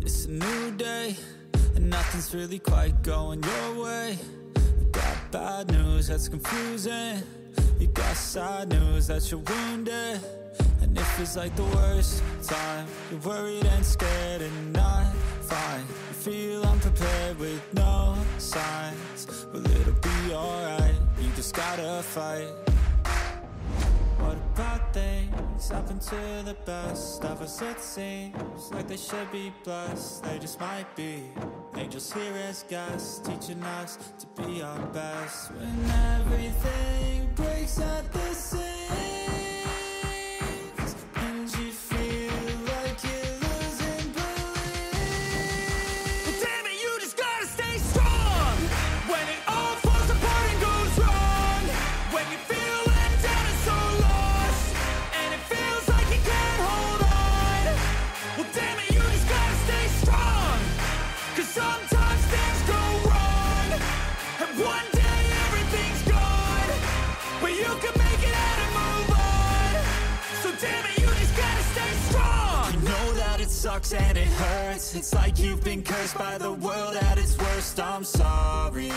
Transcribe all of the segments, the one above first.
It's a new day, and nothing's really quite going your way. You got bad news that's confusing. You got sad news that you're wounded. And it feels like the worst time. You're worried and scared and not fine. You feel unprepared with no signs. Well, it'll be alright. You just gotta fight. Up happened to the best of us, it seems Like they should be blessed, they just might be Angels here as guests, teaching us to be our best When everything breaks at the seams and it hurts It's like you've been cursed by the world at its worst I'm sorry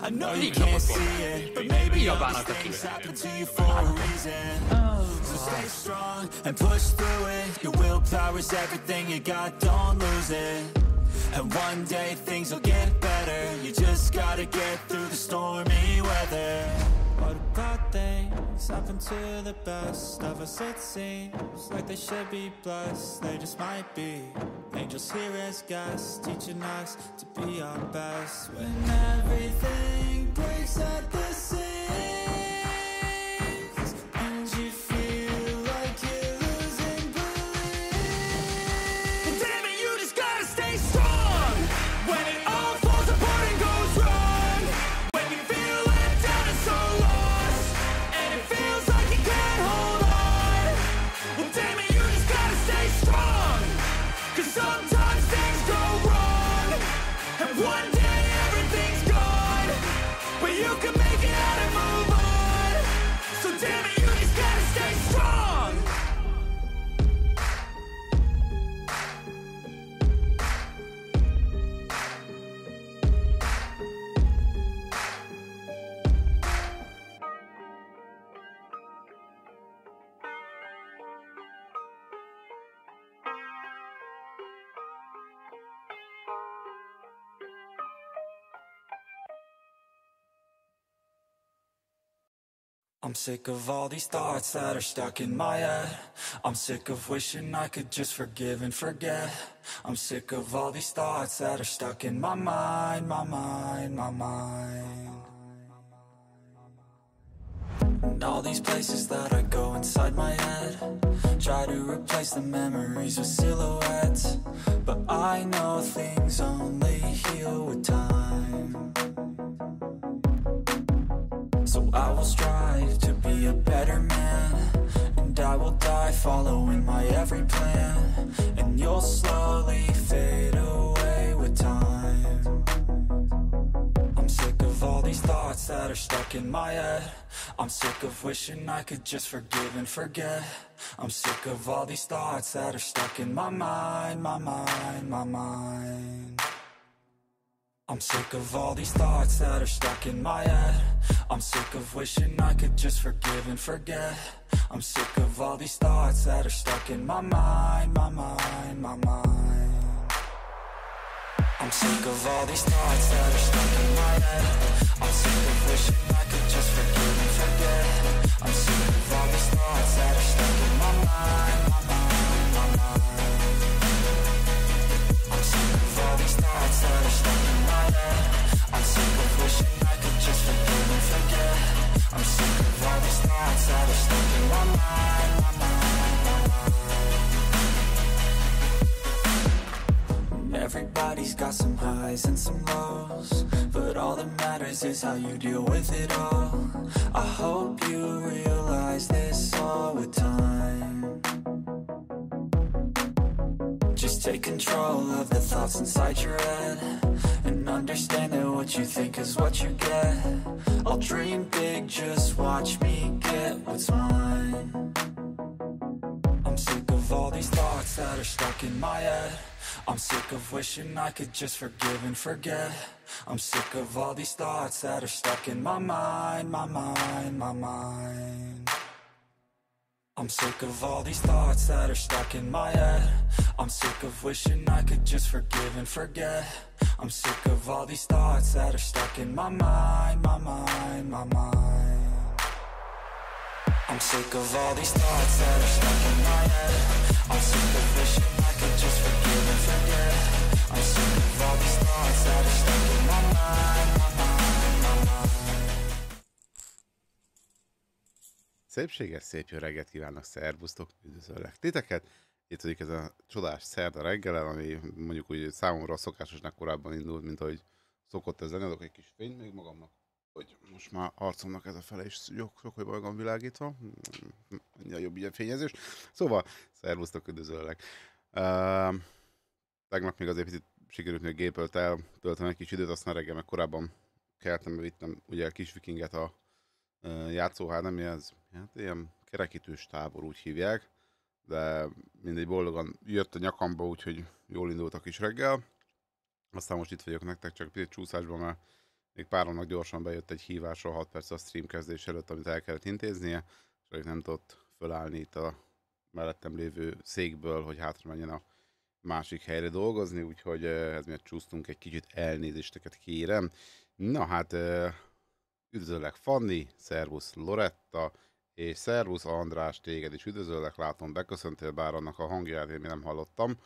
I know you can't see it But maybe all these things happen to you for a reason So stay strong and push through it Your willpower is everything you got, don't lose it and one day things will get better You just gotta get through the stormy weather what about things happen to the best of us? It seems like they should be blessed, they just might be. Angels here as guests, teaching us to be our best when everything breaks at the seams. I'm sick of all these thoughts that are stuck in my head I'm sick of wishing I could just forgive and forget I'm sick of all these thoughts that are stuck in my mind, my mind, my mind And all these places that I go inside my head Try to replace the memories with silhouettes But I know things only heal with time So I will strive be a better man And I will die following my every plan And you'll slowly fade away with time I'm sick of all these thoughts that are stuck in my head I'm sick of wishing I could just forgive and forget I'm sick of all these thoughts that are stuck in my mind, my mind, my mind I'm sick of all these thoughts that are stuck in my head I'm sick of wishing I could just forgive and forget I'm sick of all these thoughts that are stuck in my mind, my mind, my mind I'm sick of all these thoughts that are stuck in my head I'm sick of wishing I could just forgive and forget I'm sick of all these thoughts that are stuck in my mind, my mind, my mind I'm sick of all these thoughts that are stuck in my mind sick of wishing I could just forgive and forget I'm sick of all these thoughts that are stuck in my mind, Everybody's got some highs and some lows But all that matters is how you deal with it all I hope you realize this all with time Take control of the thoughts inside your head And understand that what you think is what you get I'll dream big, just watch me get what's mine I'm sick of all these thoughts that are stuck in my head I'm sick of wishing I could just forgive and forget I'm sick of all these thoughts that are stuck in my mind, my mind, my mind I'm sick of all these thoughts that are stuck in my head I'm sick of wishing I could just forgive and forget I'm sick of all these thoughts that are stuck in my mind, my mind, my mind I'm sick of all these thoughts that are stuck in my head I'm sick of wishing I could just forgive and forget I'm sick of all these thoughts that are stuck in my mind Szépséges, szép jó reggelt kívánok, szervusztok, üdvözöllek titeket. Itt vagyok ez a csodás szerda reggelen, ami mondjuk úgy számomra szokásosnak korábban indult, mint ahogy szokott ez lenni, adok egy kis fényt még magamnak, hogy most már arcomnak ez a fele is sok, sok hogy magam világítva. Annyira jobb ilyen fényezés. Szóval, szervusztok, üdvözöllek. Uh, tegnap még azért picit sikerült még gépölt el, töltem egy kis időt, aztán reggel meg korábban keltem, vittem ugye a kis vikinget a játszóház, nem ez, hát ilyen kerekítős tábor úgy hívják, de mindegy boldogan jött a nyakamba, úgyhogy jól indult a kis reggel. Aztán most itt vagyok nektek, csak picit csúszásban, mert még páronnak gyorsan bejött egy hívásra 6 perc a stream kezdés előtt, amit el kellett intéznie, és nem tudott fölállni itt a mellettem lévő székből, hogy hátra menjen a másik helyre dolgozni, úgyhogy ez miatt csúsztunk egy kicsit elnézésteket kérem. Na hát Üdvözöllek Fanni, szervusz Loretta, és szervusz András, téged is üdvözöllek, látom, beköszöntél, bár annak a hangját én nem hallottam.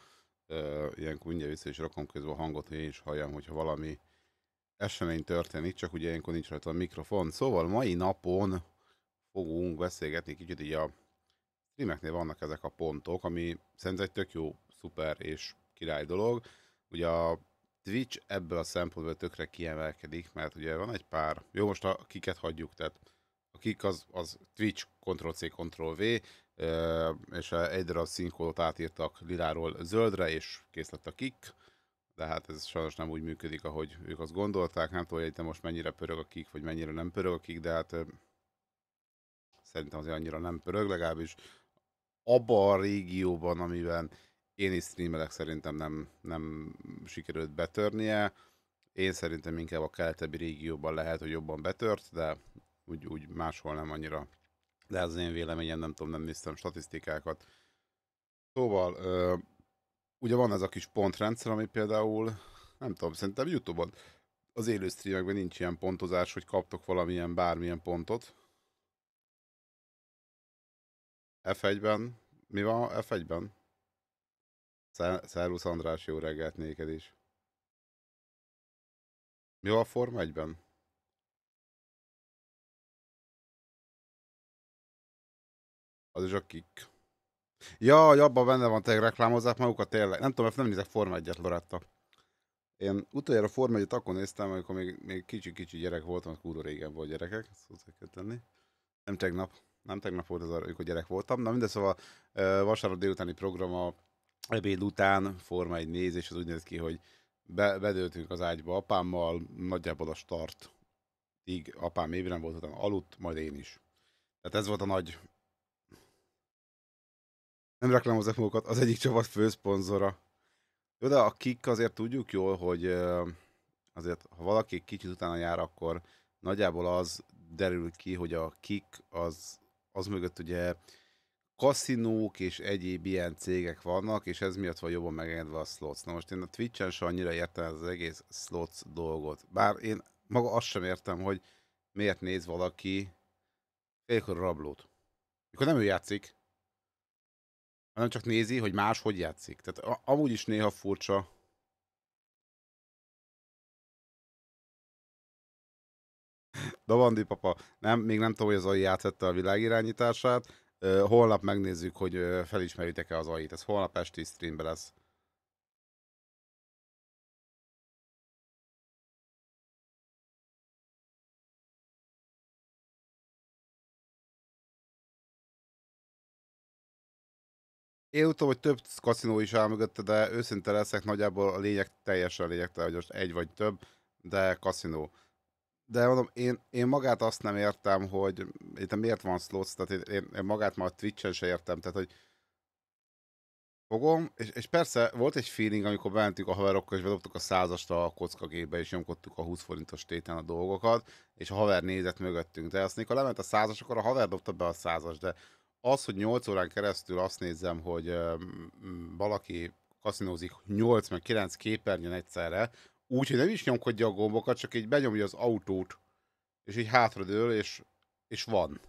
Ö, ilyenkor mindjárt vissza is rakom közben a hangot, hogy én is halljam, hogyha valami esemény történik, csak ugye ilyenkor nincs rajta a mikrofon. Szóval mai napon fogunk beszélgetni kicsit így a streameknél vannak ezek a pontok, ami szerintem egy tök jó, szuper és király dolog. Ugye a Twitch ebből a szempontból tökre kiemelkedik, mert ugye van egy pár, jó most a kiket hagyjuk, tehát a kik az, az Twitch Ctrl-C, Ctrl-V, és egy darab színkódot átírtak liláról zöldre, és kész lett a kik, de hát ez sajnos nem úgy működik, ahogy ők azt gondolták, nem tudom, hogy te most mennyire pörög a kik, vagy mennyire nem pörög a kik, de hát szerintem azért annyira nem pörög, legalábbis abban a régióban, amiben én is streamelek, szerintem nem, nem sikerült betörnie. Én szerintem inkább a keletebbi régióban lehet, hogy jobban betört, de úgy, úgy máshol nem annyira. De ez az én véleményem, nem tudom, nem néztem statisztikákat. Szóval, ö, ugye van ez a kis pontrendszer, ami például, nem tudom, szerintem YouTube-on az élő streamekben nincs ilyen pontozás, hogy kaptok valamilyen, bármilyen pontot. F1-ben? Mi van F1-ben? Szervusz András, jó reggelt néked is. Mi a Forma 1 Az is a kik. Ja, abban benne van, tényleg reklámozzák magukat, tényleg. Nem tudom, nem nézek Forma 1 Loretta. Én utoljára Forma 1 akkor néztem, amikor még, még kicsi-kicsi gyerek voltam, az kúró régen volt gyerekek, ezt hozzá kell tenni. Nem tegnap, nem tegnap volt az, amikor gyerek voltam. Na mindez, szóval vasárnap délutáni program a ebéd után Forma egy nézés, és az úgy néz ki, hogy be, bedőltünk az ágyba apámmal, nagyjából a start így apám ébren volt, utána aludt, majd én is. Tehát ez volt a nagy... Nem reklámozok magukat, az egyik csapat főszponzora. Jó, de a kik azért tudjuk jól, hogy azért ha valaki kicsit utána jár, akkor nagyjából az derül ki, hogy a kik az, az mögött ugye kaszinók és egyéb ilyen cégek vannak, és ez miatt van jobban megengedve a slots. Na most én a Twitch-en sem annyira értem az egész slots dolgot. Bár én maga azt sem értem, hogy miért néz valaki félkor rablót. Mikor nem ő játszik, hanem csak nézi, hogy más hogy játszik. Tehát amúgy is néha furcsa. Davandi papa, nem, még nem tudom, hogy az AI átvette a világ irányítását, Holnap megnézzük, hogy felismeritek-e az AI-t. Ez holnap esti streamben lesz. Én tudom, hogy több kaszinó is áll mögötte, de őszinte leszek, nagyjából a lényeg teljesen lényeg, hogy most egy vagy több, de kaszinó de mondom, én, én magát azt nem értem, hogy itt miért van slots, tehát én, én magát már a Twitch-en se értem, tehát hogy fogom, és, és persze volt egy feeling, amikor bementünk a haverokkal, és bedobtuk a százast a kockagébe, és nyomkodtuk a 20 forintos téten a dolgokat, és a haver nézett mögöttünk. De azt, mikor lement a százas, akkor a haver dobta be a százas, de az, hogy 8 órán keresztül azt nézem, hogy valaki kaszinózik 8 meg 9 képernyőn egyszerre, úgy, hogy nem is nyomkodja a gombokat, csak így benyomja az autót, és így hátradől, és, és van.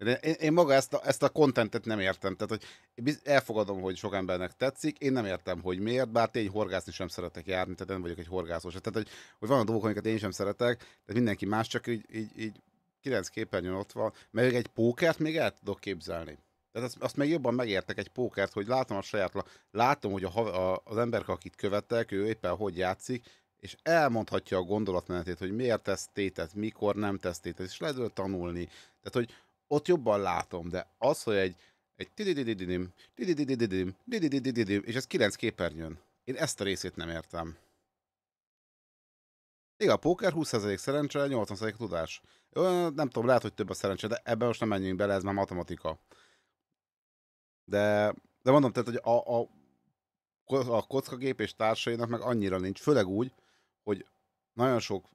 én, én maga ezt a, ezt a contentet nem értem. Tehát, hogy elfogadom, hogy sok embernek tetszik, én nem értem, hogy miért, bár tény horgászni sem szeretek járni, tehát nem vagyok egy horgászos, Tehát, hogy, hogy a dolgok, amiket én sem szeretek, de mindenki más, csak így, így, így kilenc képernyőn ott van. mert egy pókert még el tudok képzelni. Tehát azt, azt meg jobban megértek egy pókert, hogy látom a saját, látom, hogy a, a, az ember, akit követek, ő éppen hogy játszik, és elmondhatja a gondolatmenetét, hogy miért tesz tétet, mikor nem tesz tétet, és lehet tanulni. Tehát, hogy ott jobban látom, de az, hogy egy egy és ez kilenc képernyőn. Én ezt a részét nem értem. Igen, a póker 20% szerencse, 80% tudás. Ö, nem tudom, lehet, hogy több a szerencse, de ebben most nem menjünk bele, ez már matematika. De, de mondom, tehát, hogy a, a, a kockagép és társainak meg annyira nincs, főleg úgy, hogy nagyon sok,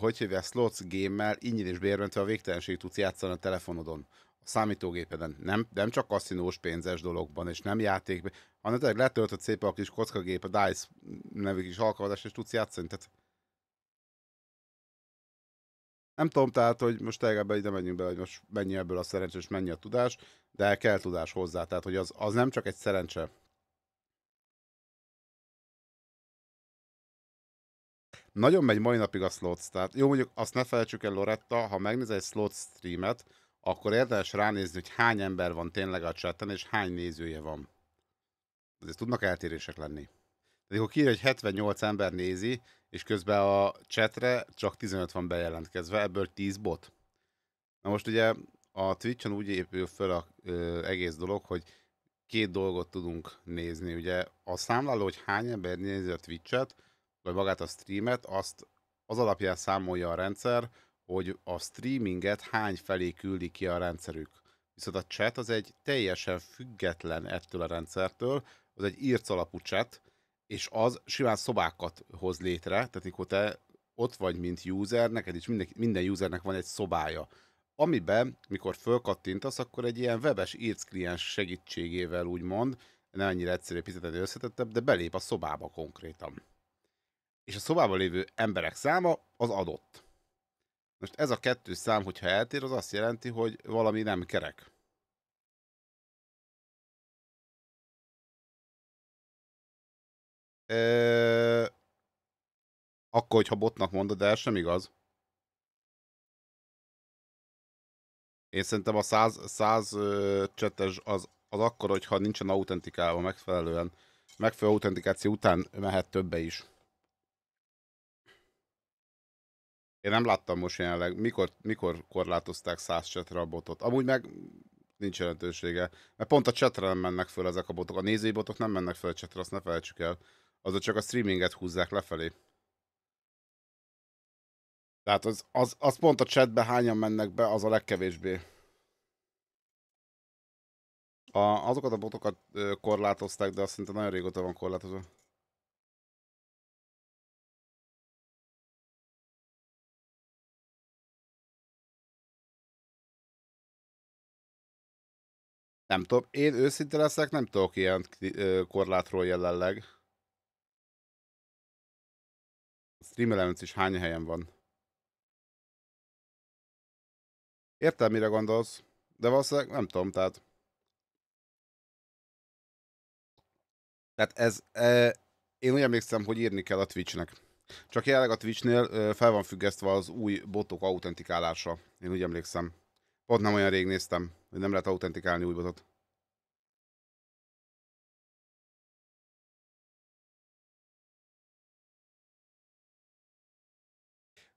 hogy hívja, slots gémmel ingyen és bérmentve a végtelenség tudsz játszani a telefonodon, a számítógépeden. Nem, nem csak kaszinós pénzes dologban, és nem játékban, hanem tényleg letöltött szépen a kis kockagép, a DICE nevű kis alkalmazás, és tudsz játszani. Tehát nem tudom, tehát, hogy most ebbe ide menjünk bele, hogy most mennyi ebből a szerencsés, mennyi a tudás, de kell tudás hozzá, tehát, hogy az, az nem csak egy szerencse. Nagyon megy mai napig a slots, tehát jó, mondjuk azt ne felejtsük el Loretta, ha megnézel egy slot streamet, akkor érdemes ránézni, hogy hány ember van tényleg a chatten, és hány nézője van. Azért tudnak eltérések lenni. Tehát akkor kiír, hogy 78 ember nézi, és közben a chatre csak 15 van bejelentkezve, ebből 10 bot. Na most ugye a Twitch-on úgy épül fel a ö, egész dolog, hogy két dolgot tudunk nézni. Ugye a számláló, hogy hány ember nézi a Twitch-et, vagy magát a streamet, azt az alapján számolja a rendszer, hogy a streaminget hány felé küldi ki a rendszerük. Viszont a chat az egy teljesen független ettől a rendszertől, az egy írc alapú chat, és az simán szobákat hoz létre, tehát mikor te ott vagy, mint user, neked is minden, minden usernek van egy szobája, amiben, mikor fölkattintasz, akkor egy ilyen webes írc kliens segítségével úgymond, nem annyira egyszerű, picit összetettebb, de belép a szobába konkrétan és a szobában lévő emberek száma az adott. Most ez a kettő szám, hogyha eltér, az azt jelenti, hogy valami nem kerek. Ö... Akkor, hogyha botnak mondod, de ez sem igaz. Én szerintem a 100, 100 csetes az, az akkor, hogyha nincsen autentikálva megfelelően, megfelelő autentikáció után mehet többe is. Én nem láttam most jelenleg, mikor, mikor korlátozták 100 csetre a botot. Amúgy meg nincs jelentősége. Mert pont a csetre nem mennek föl ezek a botok. A nézői botok nem mennek föl a csetre, azt ne felejtsük el. Azok csak a streaminget húzzák lefelé. Tehát az, az, az pont a chatbe hányan mennek be, az a legkevésbé. A, azokat a botokat korlátozták, de azt szerintem nagyon régóta van korlátozva. Nem tudom, én őszinte leszek, nem tudok ilyen korlátról jelenleg. A Stream Elements is hány helyen van? Értem, mire gondolsz, de valószínűleg nem tudom, tehát... Tehát ez... E, én úgy emlékszem, hogy írni kell a Twitchnek. Csak jelenleg a Twitchnél fel van függesztve az új botok autentikálása. Én úgy emlékszem. Pont nem olyan rég néztem, hogy nem lehet autentikálni új botot.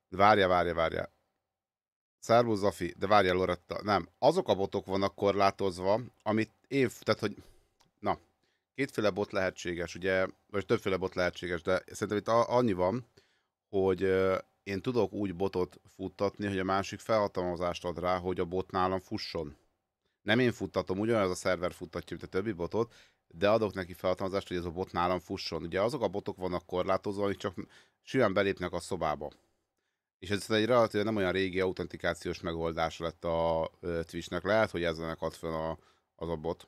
Várja, várja, várja. Szervusz Zafi, de várja Loretta. Nem, azok a botok vannak korlátozva, amit én, tehát hogy, na, kétféle bot lehetséges, ugye, vagy többféle bot lehetséges, de szerintem itt annyi van, hogy én tudok úgy botot futtatni, hogy a másik felhatalmazást ad rá, hogy a bot nálam fusson. Nem én futtatom, ugyanaz a szerver futtatja, mint a többi botot, de adok neki felhatalmazást, hogy ez a bot nálam fusson. Ugye azok a botok vannak korlátozva, amik csak simán belépnek a szobába. És ez egy relatíve nem olyan régi autentikációs megoldás lett a Twitchnek. Lehet, hogy ezzel ad fel a, az a bot.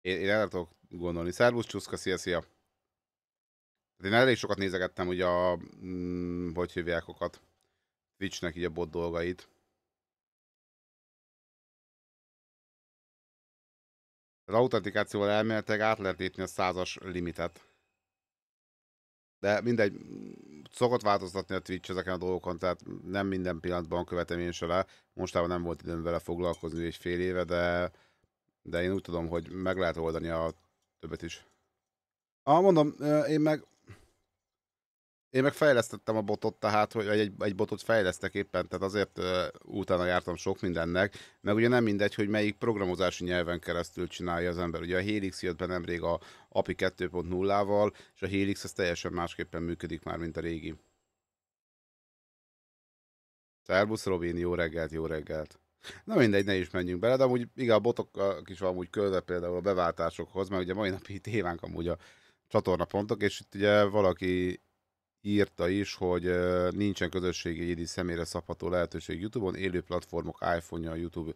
Én, én el tudok gondolni. Szervusz, csúszka, szia, szia! én elég sokat nézegettem ugye a, mm, hogy hívják okat, Twitchnek így a bot dolgait. Az autentikációval elméletileg át lehet lépni a százas limitet. De mindegy, szokott változtatni a Twitch ezeken a dolgokon, tehát nem minden pillanatban követem én se le. Mostában nem volt időm vele foglalkozni egy fél éve, de, de én úgy tudom, hogy meg lehet oldani a többet is. Ah, mondom, én meg én meg fejlesztettem a botot, tehát hogy egy, egy botot fejlesztek éppen, tehát azért uh, utána jártam sok mindennek, meg ugye nem mindegy, hogy melyik programozási nyelven keresztül csinálja az ember. Ugye a Helix jött be nemrég a API 2.0-val, és a Helix ez teljesen másképpen működik már, mint a régi. Szerbusz Robin, jó reggelt, jó reggelt. Na mindegy, ne is menjünk bele, de amúgy igen, a botok is van amúgy közel például a beváltásokhoz, mert ugye mai napi témánk amúgy a csatornapontok, és itt ugye valaki írta is, hogy nincsen közösségi egyedi személyre szabható lehetőség YouTube-on, élő platformok, iPhone-ja, YouTube,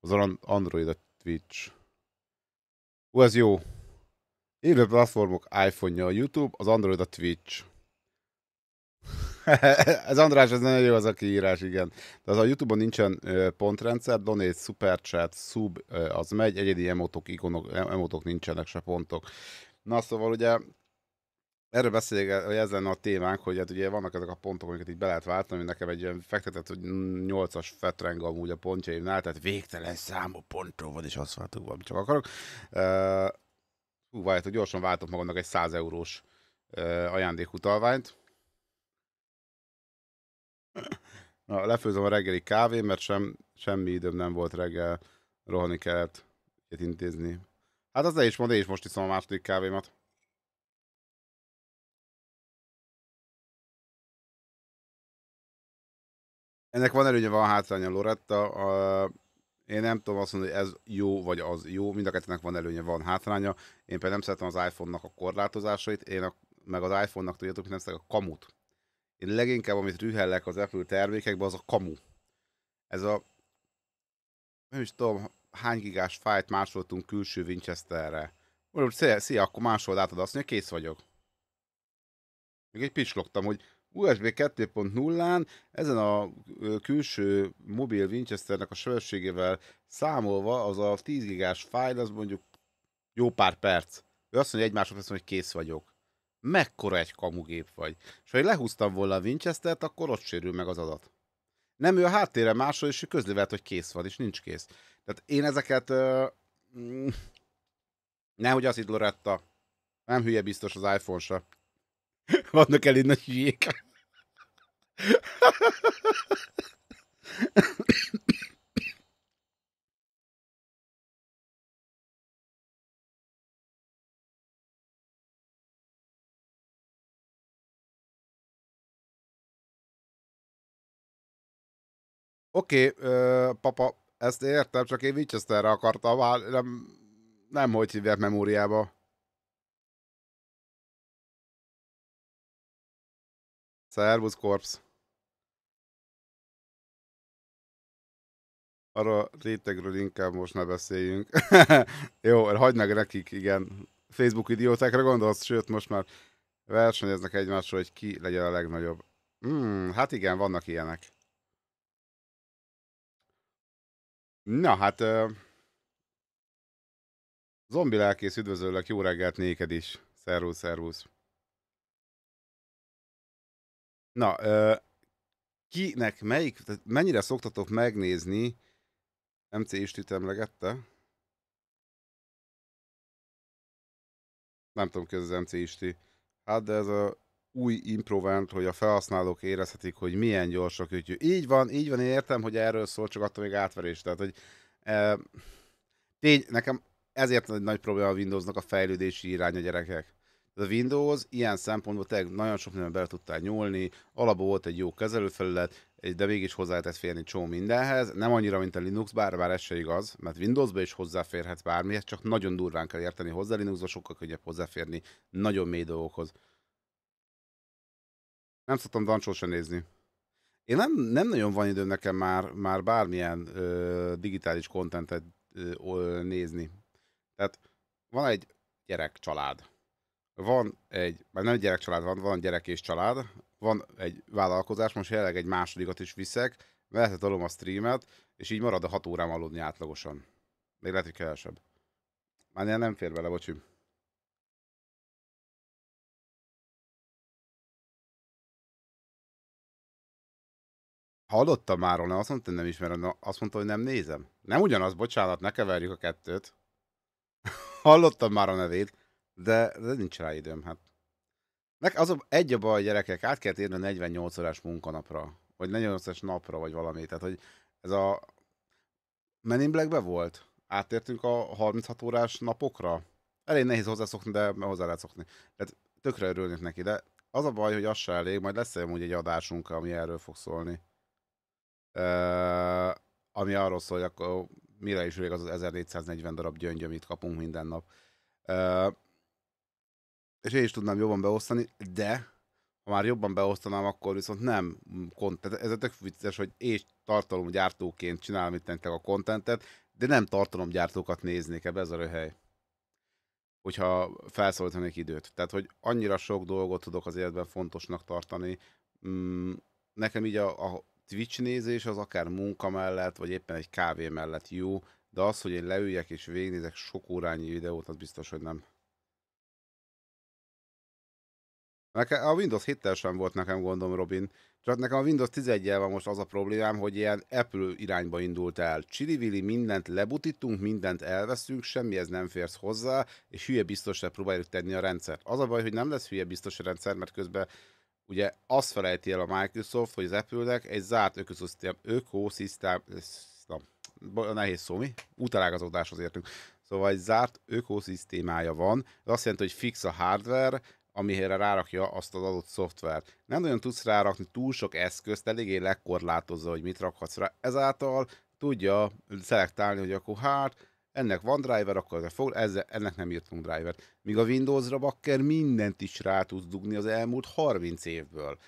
az Android, a Twitch. Ú, ez jó. Élő platformok, iPhone-ja, a YouTube, az Android, a Twitch. ez András, ez nagyon jó az a kiírás, igen. De az a YouTube-on nincsen pontrendszer, donate, chat sub, az megy, egyedi emotok, ikonok, e-, emotok nincsenek, se pontok. Na szóval ugye erről beszélek, hogy ez lenne a témánk, hogy hát ugye vannak ezek a pontok, amiket így be lehet váltani, nekem egy ilyen fektetett, hogy 8-as fetreng amúgy a pontjaimnál, tehát végtelen számú pontról van, és azt váltok, amit csak akarok. Uh, hú, várját, hogy gyorsan váltok magamnak egy 100 eurós uh, ajándékutalványt. Na, lefőzöm a reggeli kávé, mert sem, semmi időm nem volt reggel, rohanni kellett, intézni. Hát az le is mond, én is most iszom a második kávémat. Ennek van előnye, van hátránya Loretta. A, én nem tudom azt mondani, hogy ez jó vagy az jó, mind a kettőnek van előnye, van hátránya. Én például nem szeretem az iPhone-nak a korlátozásait, én a, meg az iPhone-nak tudjátok, hogy nem szeretem a kamut. Én leginkább, amit rühellek az Apple termékekbe, az a kamu. Ez a, nem is tudom, hány gigás fájt másoltunk külső Winchesterre. Mondom, szia, szia, akkor másold átad azt, mondja, kész vagyok. Még egy pislogtam, hogy USB 2.0-án ezen a külső mobil Winchesternek a sebességével számolva az a 10 gigás fájl az mondjuk jó pár perc. Ő azt mondja egy másodperc, hogy kész vagyok. Mekkora egy kamugép vagy. És ha én lehúztam volna a Winchester-t, akkor ott sérül meg az adat. Nem ő a háttérre másol, és ő közlivelt, hogy kész van, és nincs kész. Tehát én ezeket... Uh, Nehogy az itt Loretta. Nem hülye biztos az iPhone-sa. Vannak elég nagy hülyék. Oké, okay, papa, ezt értem, csak én Winchesterre akartam, hát nem, nem hogy hívják memóriába. Szervusz, korps! Arra rétegről inkább most ne beszéljünk. Jó, hagyd meg nekik, igen. Facebook idiótákra gondolsz, sőt, most már versenyeznek egymásra, hogy ki legyen a legnagyobb. Hmm, hát igen, vannak ilyenek. Na, hát... Euh, zombi lelkész, üdvözöllek, jó reggelt néked is. Szervusz, szervusz. Na, ö, kinek melyik, tehát mennyire szoktatok megnézni, MC Istit emlegette? Nem tudom ki az MC Isti. Hát de ez a új improvent, hogy a felhasználók érezhetik, hogy milyen gyors a kütyű. Így van, így van, én értem, hogy erről szól, csak attól még átverés. Tehát, hogy e, tény, nekem ezért nagy probléma a Windowsnak a fejlődési irány a gyerekek a Windows ilyen szempontból tényleg nagyon sok mindenbe bele tudtál nyúlni, alapból volt egy jó kezelőfelület, de mégis hozzá lehetett férni csó mindenhez, nem annyira, mint a Linux, bár, bár ez se igaz, mert Windowsba is hozzáférhet bármihez, csak nagyon durván kell érteni hozzá, Linuxba sokkal könnyebb hozzáférni nagyon mély dolgokhoz. Nem szoktam dancsó sem nézni. Én nem, nem nagyon van időm nekem már, már bármilyen ö, digitális kontentet ö, ö, nézni. Tehát van egy gyerek, család, van egy, már nem egy gyerekcsalád van, van gyerek és család, van egy vállalkozás, most jelenleg egy másodikat is viszek, lehetett alom a streamet, és így marad a 6 órám aludni átlagosan. Még lehet, hogy kevesebb. Már nem fér bele, bocsi. Hallottam már róla, azt mondta, hogy nem ismered, azt mondta, hogy nem nézem. Nem ugyanaz, bocsánat, ne keverjük a kettőt. Hallottam már a nevét de, de nincs rá időm, hát. Nek az a, egy a baj, gyerekek, át kell térni a 48 órás munkanapra, vagy 48 órás napra, vagy valami. Tehát, hogy ez a Men in Black-be volt? Átértünk a 36 órás napokra? Elég nehéz hozzászokni, de hozzá lehet szokni. Tehát tökre örülnék neki, de az a baj, hogy az se elég, majd lesz amúgy egy adásunk, ami erről fog szólni. Uh, ami arról szól, hogy akkor mire is elég az, az 1440 darab gyöngy, amit kapunk minden nap és én is tudnám jobban beosztani, de ha már jobban beosztanám, akkor viszont nem content. Ez tök vicces, hogy én tartalomgyártóként csinálom itt a kontentet, de nem tartalomgyártókat néznék ebbe, ez a röhely. Hogyha felszólítanék időt. Tehát, hogy annyira sok dolgot tudok az életben fontosnak tartani. Mm, nekem így a, a Twitch nézés az akár munka mellett, vagy éppen egy kávé mellett jó, de az, hogy én leüljek és végignézek sok órányi videót, az biztos, hogy nem. Nekem a Windows 7 sem volt nekem gondom, Robin. Csak nekem a Windows 11 el van most az a problémám, hogy ilyen Apple irányba indult el. Csirivili, mindent lebutítunk, mindent elveszünk, semmi ez nem férsz hozzá, és hülye biztosra próbáljuk tenni a rendszert. Az a baj, hogy nem lesz hülye biztos a rendszer, mert közben ugye azt felejti el a Microsoft, hogy az Apple-nek egy zárt ökoszisztém, ökoszisztém, a nehéz szó, mi? Utalágazódáshoz értünk. Szóval egy zárt ökoszisztémája van, ez azt jelenti, hogy fix a hardware, amihelyre rárakja azt az adott szoftvert. Nem nagyon tudsz rárakni túl sok eszközt, eléggé lekorlátozza, hogy mit rakhatsz rá. Ezáltal tudja szelektálni, hogy akkor hát ennek van driver, akkor fog, ezzel, ennek nem írtunk driver. Míg a Windows-ra bakker mindent is rá tudsz dugni az elmúlt 30 évből.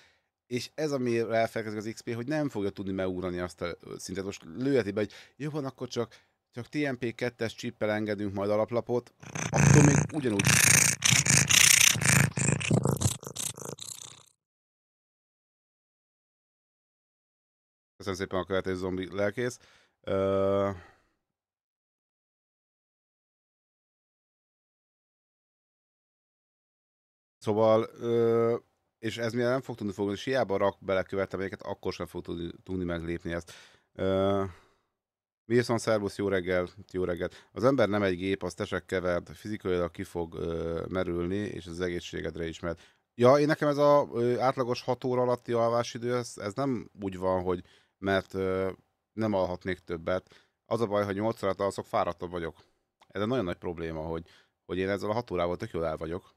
És ez, amire elfelkezik az XP, hogy nem fogja tudni megúrani azt a szintet. Most lőheti be, hogy jó van, akkor csak, csak TMP2-es csippel engedünk majd alaplapot, akkor még ugyanúgy Köszönöm szépen a követés zombi lelkész. Ö... Szóval, ö... és ez miért nem fog tudni fogni, és hiába rak bele követelményeket, akkor sem fog tudni, tudni meglépni ezt. Ö... Wilson, szervusz, jó reggel, jó reggel. Az ember nem egy gép, az tesek kevert, fizikailag ki fog ö, merülni, és az egészségedre is mert. Ja, én nekem ez az átlagos 6 óra alatti alvásidő, ez, ez nem úgy van, hogy mert nem alhatnék többet. Az a baj, hogy 8 órát alszok, fáradtabb vagyok. Ez egy nagyon nagy probléma, hogy, hogy én ezzel a 6 órával tök jól el vagyok.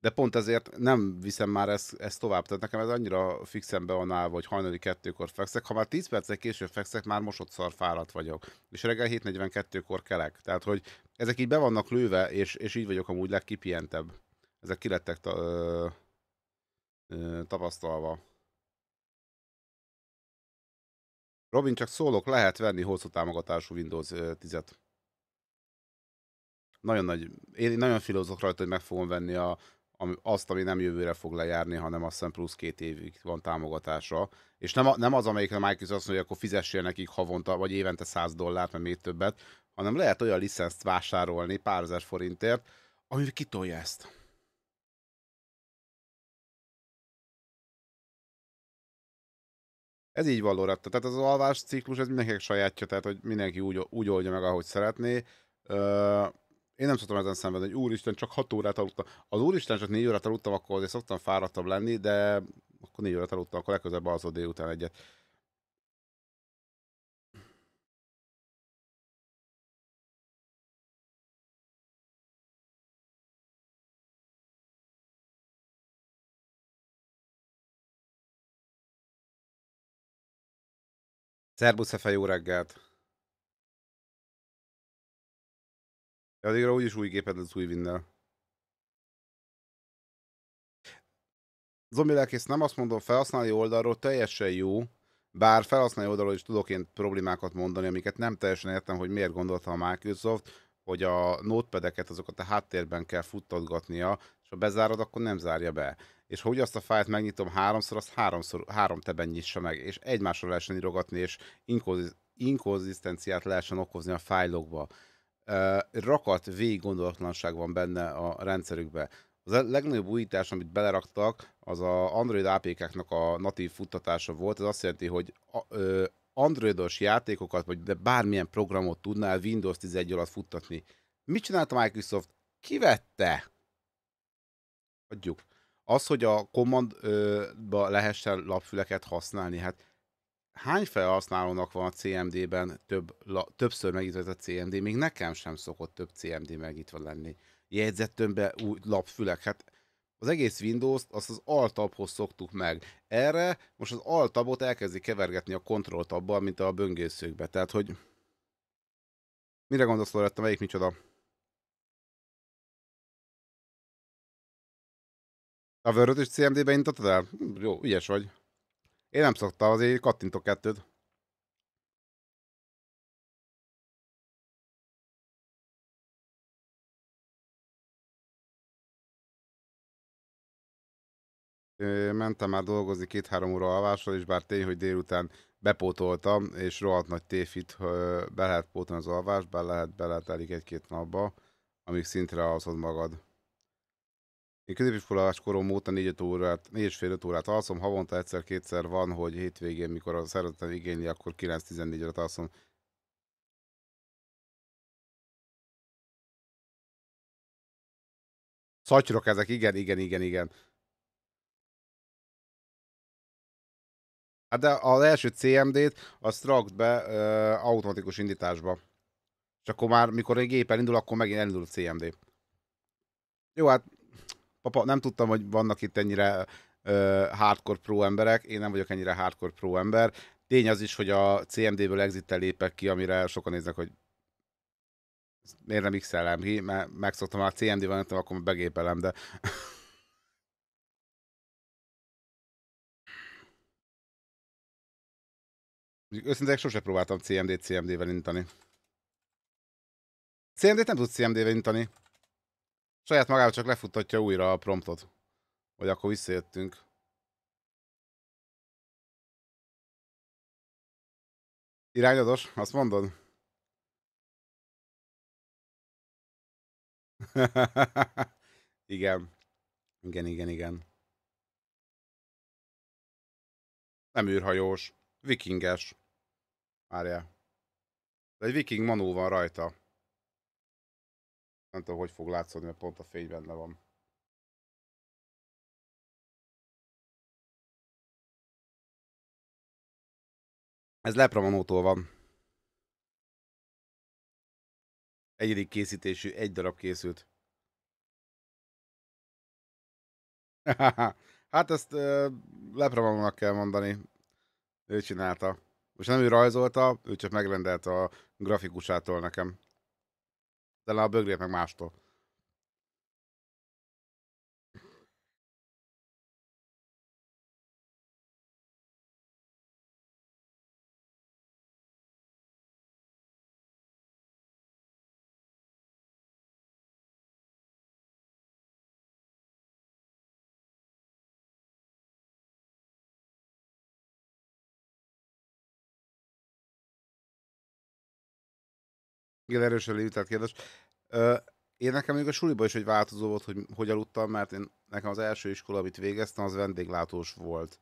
De pont ezért nem viszem már ezt, ezt tovább. Tehát nekem ez annyira fixen be van állva, hogy hajnali kettőkor fekszek. Ha már 10 percet később fekszek, már szar fáradt vagyok. És reggel 7.42-kor kelek. Tehát, hogy ezek így be vannak lőve, és, és így vagyok amúgy legkipientebb. Ezek kilettek ta, ö, ö, tapasztalva. Robin, csak szólok, lehet venni hosszú támogatású Windows 10-et. Nagyon nagy, én nagyon filozok rajta, hogy meg fogom venni a, azt, ami nem jövőre fog lejárni, hanem azt hiszem plusz két évig van támogatása. És nem, nem az, amelyik a Microsoft azt mondja, hogy akkor fizessél nekik havonta, vagy évente 100 dollárt, vagy még többet, hanem lehet olyan licenszt vásárolni pár ezer forintért, ami kitolja ezt. Ez így van, Loretta. Tehát az alvás ciklus, ez mindenkinek sajátja, tehát hogy mindenki úgy, úgy oldja meg, ahogy szeretné. Ö, én nem szoktam ezen szenvedni, hogy úristen, csak 6 órát aludtam. Az úristen, csak 4 órát aludtam, akkor azért szoktam fáradtabb lenni, de akkor 4 órát aludtam, akkor legközelebb a délután egyet. Szerbusz, Efe, jó reggelt! Addigra úgyis új géped lesz új vinnel. Zombi lelkész nem azt mondom, felhasználói oldalról teljesen jó, bár felhasználói oldalról is tudok én problémákat mondani, amiket nem teljesen értem, hogy miért gondolta a Microsoft, hogy a notepad azokat a háttérben kell futtatgatnia, ha bezárod, akkor nem zárja be. És ha úgy azt a fájlt megnyitom háromszor, azt háromszor, három teben nyissa meg, és egymásra lehessen írogatni, és inkonzisztenciát lehessen okozni a fájlokba. Uh, rakat végig gondolatlanság van benne a rendszerükbe. Az a legnagyobb újítás, amit beleraktak, az a Android APK-knak a natív futtatása volt. Ez azt jelenti, hogy a, ö, Androidos játékokat, vagy de bármilyen programot tudnál Windows 11 alatt futtatni. Mit csinált a Microsoft? Kivette! adjuk. Az, hogy a commandba lehessen lapfüleket használni, hát hány felhasználónak van a CMD-ben több, la, többször megítve a CMD, még nekem sem szokott több CMD megnyitva lenni. Jegyzettömbbe új lapfülek, hát az egész Windows-t azt az altabhoz szoktuk meg. Erre most az altabot elkezdi kevergetni a kontrolltabbal, mint a böngészőkbe. Tehát, hogy mire gondolsz, Loretta, melyik micsoda? A vöröt is CMD-be intottad el? Hm, jó, ügyes vagy. Én nem szoktam, azért kattintok kettőt. mentem már dolgozni két-három óra alvással, és bár tény, hogy délután bepótoltam, és rohadt nagy téfit, be lehet pótolni az alvás, be lehet, be lehet elég egy-két napba, amíg szintre alszod magad. Én középiskolás korom óta 4 órát, 4 fél 5 órát alszom, havonta egyszer-kétszer van, hogy hétvégén, mikor a szervezetem igényli, akkor 9-14 órát alszom. Szatyrok ezek, igen, igen, igen, igen. Hát de az első CMD-t azt rakd be ö, automatikus indításba. És akkor már, mikor egy gépen indul, akkor megint elindul a CMD. Jó, hát papa, nem tudtam, hogy vannak itt ennyire ö, hardcore pro emberek, én nem vagyok ennyire hardcore pro ember. Tény az is, hogy a CMD-ből exit lépek ki, amire sokan néznek, hogy miért nem x-elem ki, mert megszoktam, már CMD van, akkor begépelem, de Őszintén sose próbáltam CMD-t CMD-vel intani. CMD-t nem tudsz CMD-vel intani. Saját magával csak lefutatja újra a promptot. Vagy akkor visszajöttünk. Irányados, azt mondod? igen. Igen, igen, igen. Nem űrhajós, vikinges. Várjál. De egy viking manó van rajta. Nem tudom, hogy fog látszódni, mert pont a fény benne van. Ez Lepramanótól van. Egyedik készítésű, egy darab készült. hát ezt uh, Lepramanónak kell mondani. Ő csinálta. Most nem ő rajzolta, ő csak megrendelte a grafikusától nekem de a bögrét meg mástól. Igen, erősen lévített kérdés. Ö, én nekem még a suliban is egy változó volt, hogy hogy aludtam, mert én, nekem az első iskola, amit végeztem, az vendéglátós volt.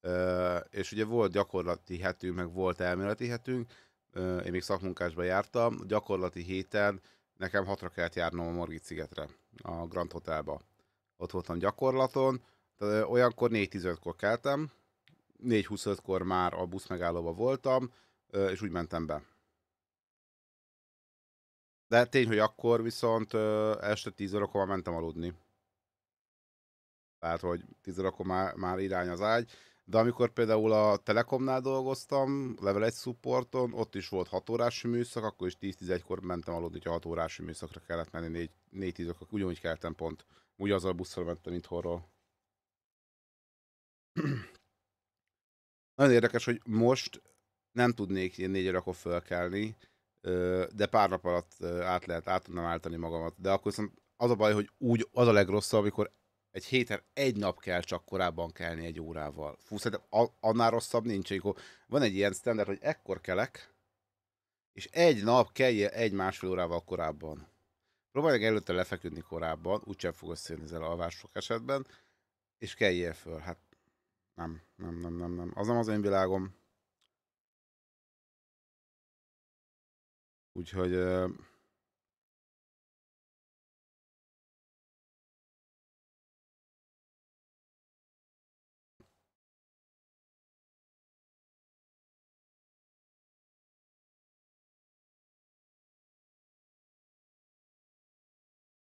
Ö, és ugye volt gyakorlati hetünk, meg volt elméleti hetünk, ö, én még szakmunkásba jártam, A gyakorlati héten nekem hatra kellett járnom a Margit szigetre, a Grand Hotelba. Ott voltam gyakorlaton, tehát olyankor 4-15-kor keltem, 4-25-kor már a buszmegállóba voltam, és úgy mentem be. De tény, hogy akkor viszont ö, este 10 órakor már mentem aludni. Tehát, hogy 10 órakor már, már irány az ágy. De amikor például a Telekomnál dolgoztam, level 1 supporton, ott is volt 6 órás műszak, akkor is 10-11-kor mentem aludni, hogyha 6 órás műszakra kellett menni, 4, 10 órakor, ugyanúgy keltem pont. Úgy azzal a busszal mentem itthonról. Nagyon érdekes, hogy most nem tudnék ilyen 4 órakor fölkelni, de pár nap alatt át lehet, át tudnám állítani magamat. De akkor viszont az a baj, hogy úgy az a legrosszabb, amikor egy héten egy nap kell csak korábban kelni egy órával. Fú, szerintem annál rosszabb nincs, amikor van egy ilyen standard, hogy ekkor kelek, és egy nap kell egy másfél órával korábban. Próbálják előtte lefeküdni korábban, úgysem fog összejönni ezzel alvás sok esetben, és kell föl. Hát nem, nem, nem, nem, nem. Az nem az én világom. Úgyhogy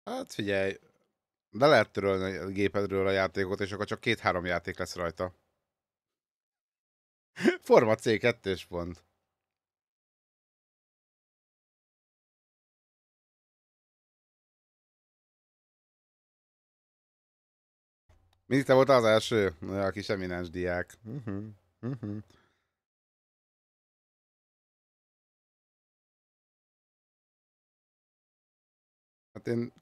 Hát figyelj, le lehet törölni a gépedről a játékot, és akkor csak két-három játék lesz rajta. Forma C2 pont. Mindig te volt az első, a kis eminens diák. Uh-huh. Uh-huh. Hát én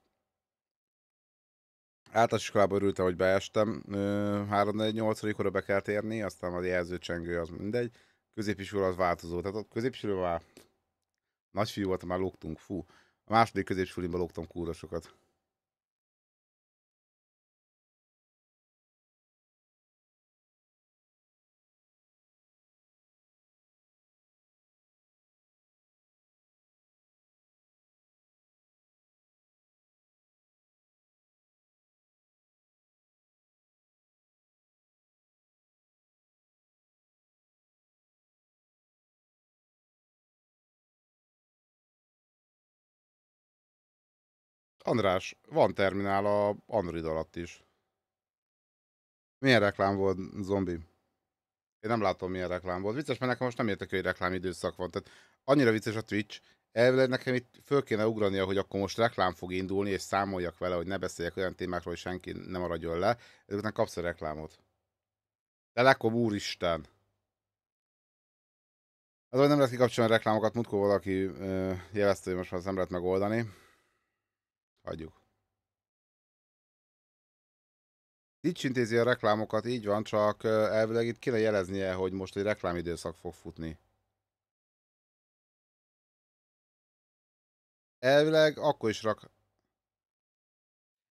általános iskolába örültem, hogy beestem. 3-4-8 ra be kell térni, aztán az jelzőcsengő az mindegy. Középiskola az változó. Tehát a középiskolában már nagyfiú voltam, már lógtunk, fú. A második középiskolában lógtam kúrosokat. András, van terminál a Android alatt is. Milyen reklám volt, zombi? Én nem látom, milyen reklám volt. Vicces, mert nekem most nem értek, hogy reklám időszak van. Tehát annyira vicces a Twitch, elvileg nekem itt föl kéne ugrania, hogy akkor most reklám fog indulni, és számoljak vele, hogy ne beszéljek olyan témákról, hogy senki nem maradjon le. Ezután kapsz a reklámot. Telekom úristen! Az, hogy nem lehet kikapcsolni a reklámokat, mutkó valaki ö, jelezte, hogy most már ezt nem lehet megoldani. Adjuk. Nincs intézi a reklámokat, így van, csak elvileg itt kéne jeleznie, hogy most egy reklámidőszak fog futni. Elvileg akkor is rak...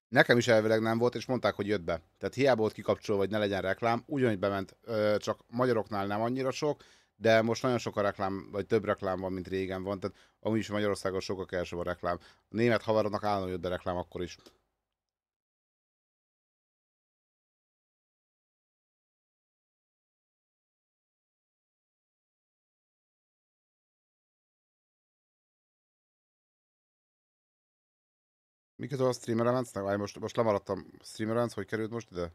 Nekem is elvileg nem volt, és mondták, hogy jött be. Tehát hiába volt kikapcsolva, hogy ne legyen reklám, ugyanígy bement, csak magyaroknál nem annyira sok, de most nagyon sok a reklám, vagy több reklám van, mint régen van, tehát amúgy is Magyarországon sokkal kevesebb a reklám. A német havarodnak állandóan jött be reklám akkor is. Miközben a streamer Elements? Most, most lemaradtam. Stream Elements, hogy került most ide?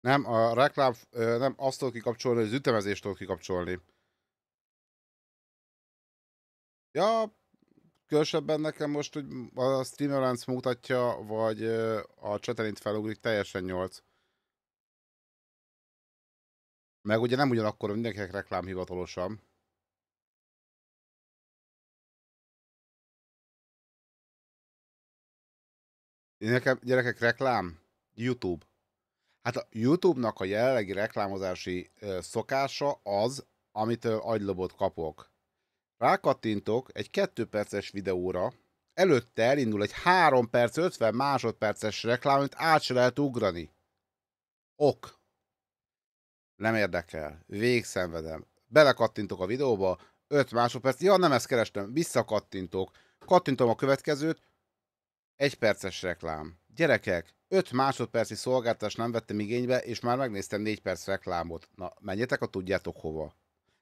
Nem, a reklám, nem azt tudok kikapcsolni, az ütemezést tudok kikapcsolni. Ja, különösebben nekem most, hogy a Streamlabs mutatja, vagy a csetelint felugrik, teljesen 8. Meg ugye nem ugyanakkor mindenkinek reklám hivatalosan. Nekem, gyerekek, reklám? YouTube. Hát a YouTube-nak a jelenlegi reklámozási szokása az, amitől agylobot kapok. Rákattintok egy 2 perces videóra, előtte elindul egy 3 perc 50 másodperces reklám, amit át se lehet ugrani. Ok. Nem érdekel. Végszenvedem. Belekattintok a videóba, 5 másodperc, ja nem ezt kerestem, visszakattintok, kattintom a következőt, egy perces reklám. Gyerekek, 5 másodperci szolgáltást nem vettem igénybe, és már megnéztem 4 perc reklámot. Na, menjetek a tudjátok hova.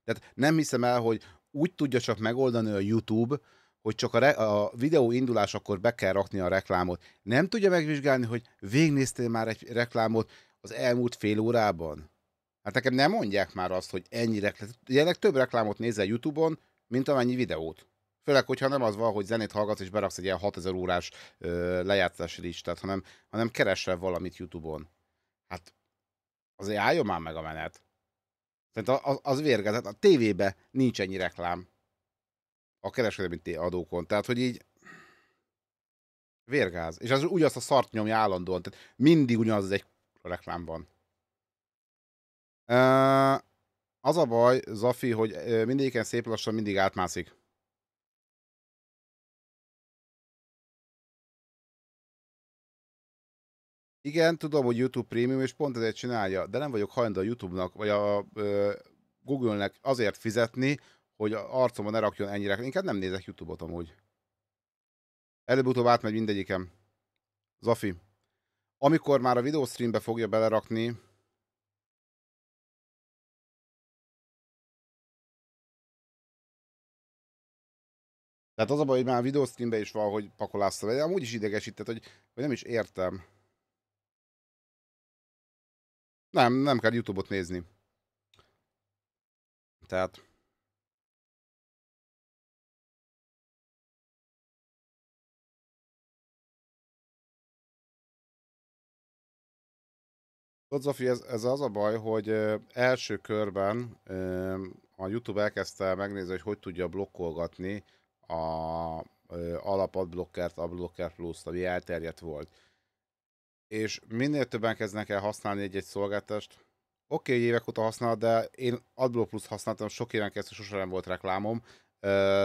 Tehát nem hiszem el, hogy úgy tudja csak megoldani a YouTube, hogy csak a, re- a videó indulásakor be kell rakni a reklámot. Nem tudja megvizsgálni, hogy végignéztél már egy reklámot az elmúlt fél órában? Hát nekem nem mondják már azt, hogy ennyi reklámot. Jelenleg több reklámot nézel YouTube-on, mint amennyi videót. Főleg, hogyha nem az van, hogy zenét hallgatsz és beraksz egy ilyen 6000 órás ö, lejátszási listát, hanem, hanem keresel valamit YouTube-on. Hát azért álljon már meg a menet. Tehát az, az tehát A tévébe nincs ennyi reklám. A kereskedelmi adókon. Tehát, hogy így vérgáz. És az ugyanazt a szart nyomja állandóan. Tehát mindig ugyanaz az egy reklámban. Uh, az a baj, Zafi, hogy mindiken szép lassan mindig átmászik. igen, tudom, hogy YouTube Premium, és pont ezért csinálja, de nem vagyok hajlandó a YouTube-nak, vagy a Google-nek azért fizetni, hogy arcomon ne rakjon ennyire. Inkább nem nézek YouTube-ot amúgy. Előbb-utóbb átmegy mindegyikem. Zafi. Amikor már a streambe fogja belerakni, Tehát az a baj, hogy már a videóstreambe is van, hogy pakolászta, de amúgy is idegesített, hogy, hogy nem is értem. Nem, nem kell YouTube-ot nézni. Tehát... Tudod, szóval, Zofi, ez, ez az a baj, hogy első körben a YouTube elkezdte megnézni, hogy hogy tudja blokkolgatni a alapad blokkert, a blocker plus, ami elterjedt volt és minél többen kezdnek el használni egy-egy szolgáltást, oké, okay, évek óta használ, de én adblock Plus használtam, sok éven keresztül sose nem volt reklámom,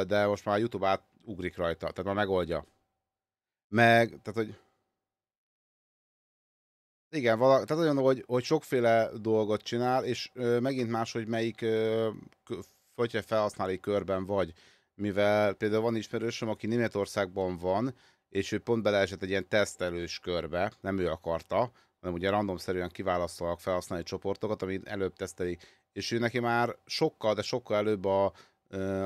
de most már YouTube átugrik rajta, tehát már megoldja. Meg, tehát hogy... Igen, vala, tehát olyan, hogy, hogy sokféle dolgot csinál, és ö, megint más, hogy melyik ö, felhasználói körben vagy. Mivel például van ismerősöm, aki Németországban van, és ő pont beleesett egy ilyen tesztelős körbe, nem ő akarta, hanem ugye randomszerűen kiválasztanak felhasználni csoportokat, amit előbb teszteli, és ő neki már sokkal, de sokkal előbb a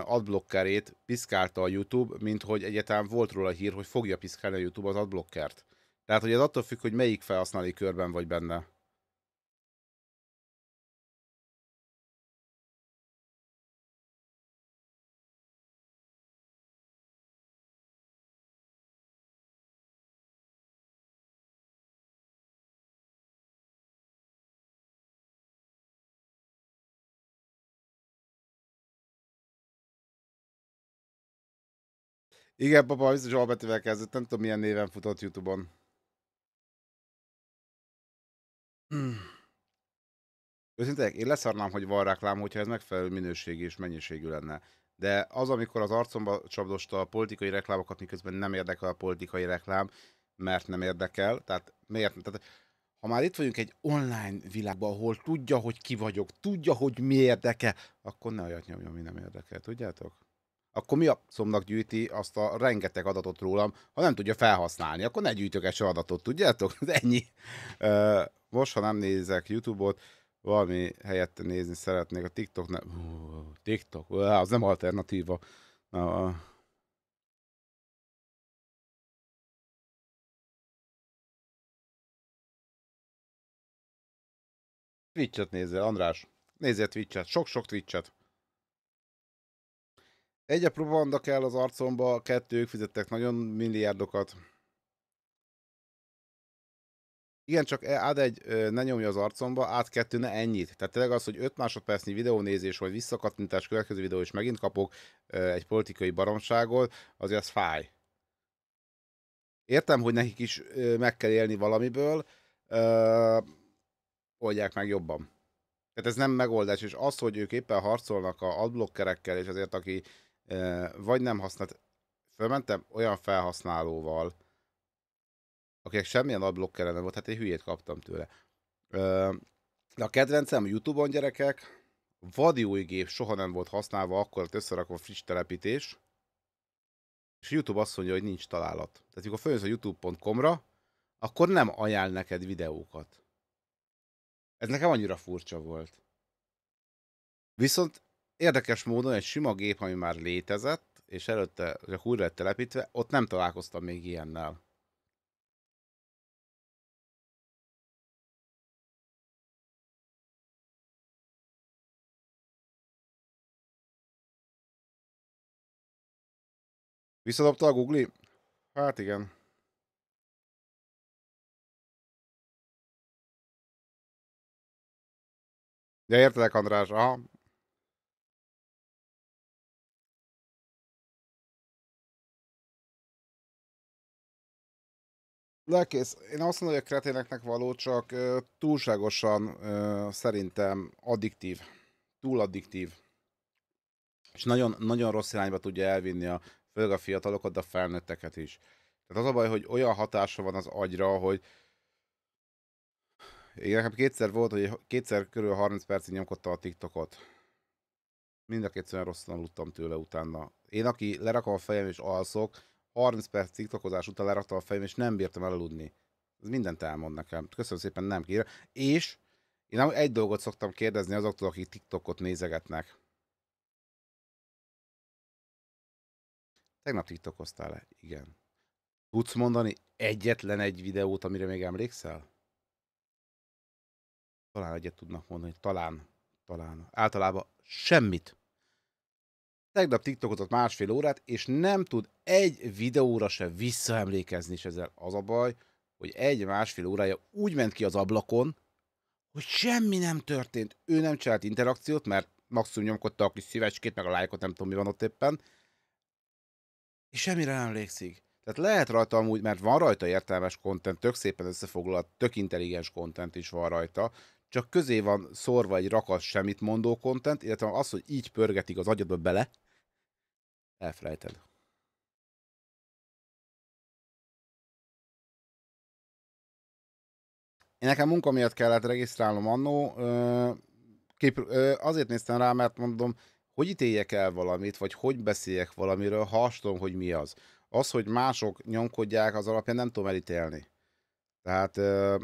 adblockerét piszkálta a YouTube, mint hogy egyetem volt róla hír, hogy fogja piszkálni a YouTube az adblockert. Tehát, hogy ez attól függ, hogy melyik felhasználói körben vagy benne. Igen, papa, biztos albetűvel kezdett, nem tudom milyen néven futott Youtube-on. Hmm. Őszintén, én leszarnám, hogy van reklám, hogyha ez megfelelő minőségű és mennyiségű lenne. De az, amikor az arcomba csapdosta a politikai reklámokat, miközben nem érdekel a politikai reklám, mert nem érdekel, tehát miért? Tehát, ha már itt vagyunk egy online világban, ahol tudja, hogy ki vagyok, tudja, hogy mi érdekel, akkor ne olyat nyomjon, ami nem érdekel, tudjátok? akkor mi a szomnak gyűjti azt a rengeteg adatot rólam, ha nem tudja felhasználni, akkor ne egy adatot, tudjátok? De ennyi. most, ha nem nézek YouTube-ot, valami helyette nézni szeretnék. A TikTok nem... TikTok? az nem alternatíva. Uh, Twitch-et nézzél, András. Nézzél Twitch-et, sok-sok Twitch-et. Egy propaganda kell az arcomba, kettő, ők fizettek nagyon milliárdokat. Igen, csak e, ad egy, ne nyomja az arcomba, át kettő, ne ennyit. Tehát tényleg az, hogy 5 másodpercnyi videónézés, vagy visszakattintás következő videó, és megint kapok egy politikai baromságot, azért az fáj. Értem, hogy nekik is meg kell élni valamiből, ö, oldják meg jobban. Tehát ez nem megoldás, és az, hogy ők éppen harcolnak a adblockerekkel, és azért aki vagy nem használt. Fölmentem olyan felhasználóval, akinek semmilyen adblockere nem volt, hát egy hülyét kaptam tőle. De a kedvencem a Youtube-on gyerekek, vadi új gép soha nem volt használva, akkor ott összerakva friss telepítés, és YouTube azt mondja, hogy nincs találat. Tehát mikor följössz a youtube.com-ra, akkor nem ajánl neked videókat. Ez nekem annyira furcsa volt. Viszont érdekes módon egy sima gép, ami már létezett, és előtte csak újra lett telepítve, ott nem találkoztam még ilyennel. Visszadobta a Google? Hát igen. De értelek, András, aha, Lelkész, én azt mondom, hogy a kreténeknek való, csak túlságosan szerintem addiktív. Túl addiktív. És nagyon, nagyon rossz irányba tudja elvinni a, főleg a fiatalokat, de a felnőtteket is. Tehát az a baj, hogy olyan hatása van az agyra, hogy én nekem kétszer volt, hogy kétszer körül 30 percig nyomkodta a TikTokot. Mind a kétszer rosszul aludtam tőle utána. Én, aki lerakom a fejem és alszok, 30 perc tiktokozás után lerakta a fejem, és nem bírtam elaludni. Ez mindent elmond nekem. Köszönöm szépen, nem kér. És én egy dolgot szoktam kérdezni azoktól, akik TikTokot nézegetnek. Tegnap TikTokoztál-e? Igen. Tudsz mondani egyetlen egy videót, amire még emlékszel? Talán egyet tudnak mondani. Talán. Talán. Általában semmit tegnap tiktokozott másfél órát, és nem tud egy videóra se visszaemlékezni, és ezzel az a baj, hogy egy másfél órája úgy ment ki az ablakon, hogy semmi nem történt. Ő nem csinált interakciót, mert maximum nyomkodta a kis szívecskét, meg a lájkot, nem tudom mi van ott éppen. És semmire nem emlékszik. Tehát lehet rajta amúgy, mert van rajta értelmes kontent, tök szépen összefoglalt, tök intelligens kontent is van rajta, csak közé van szorva egy rakasz semmit mondó kontent, illetve az, hogy így pörgetik az agyadba bele, Elfelejted. Én nekem munka miatt kellett regisztrálnom annó, ö, kép, ö, azért néztem rá, mert mondom, hogy ítéljek el valamit, vagy hogy beszéljek valamiről, ha azt tudom, hogy mi az. Az, hogy mások nyomkodják, az alapján nem tudom elítélni. Tehát ö,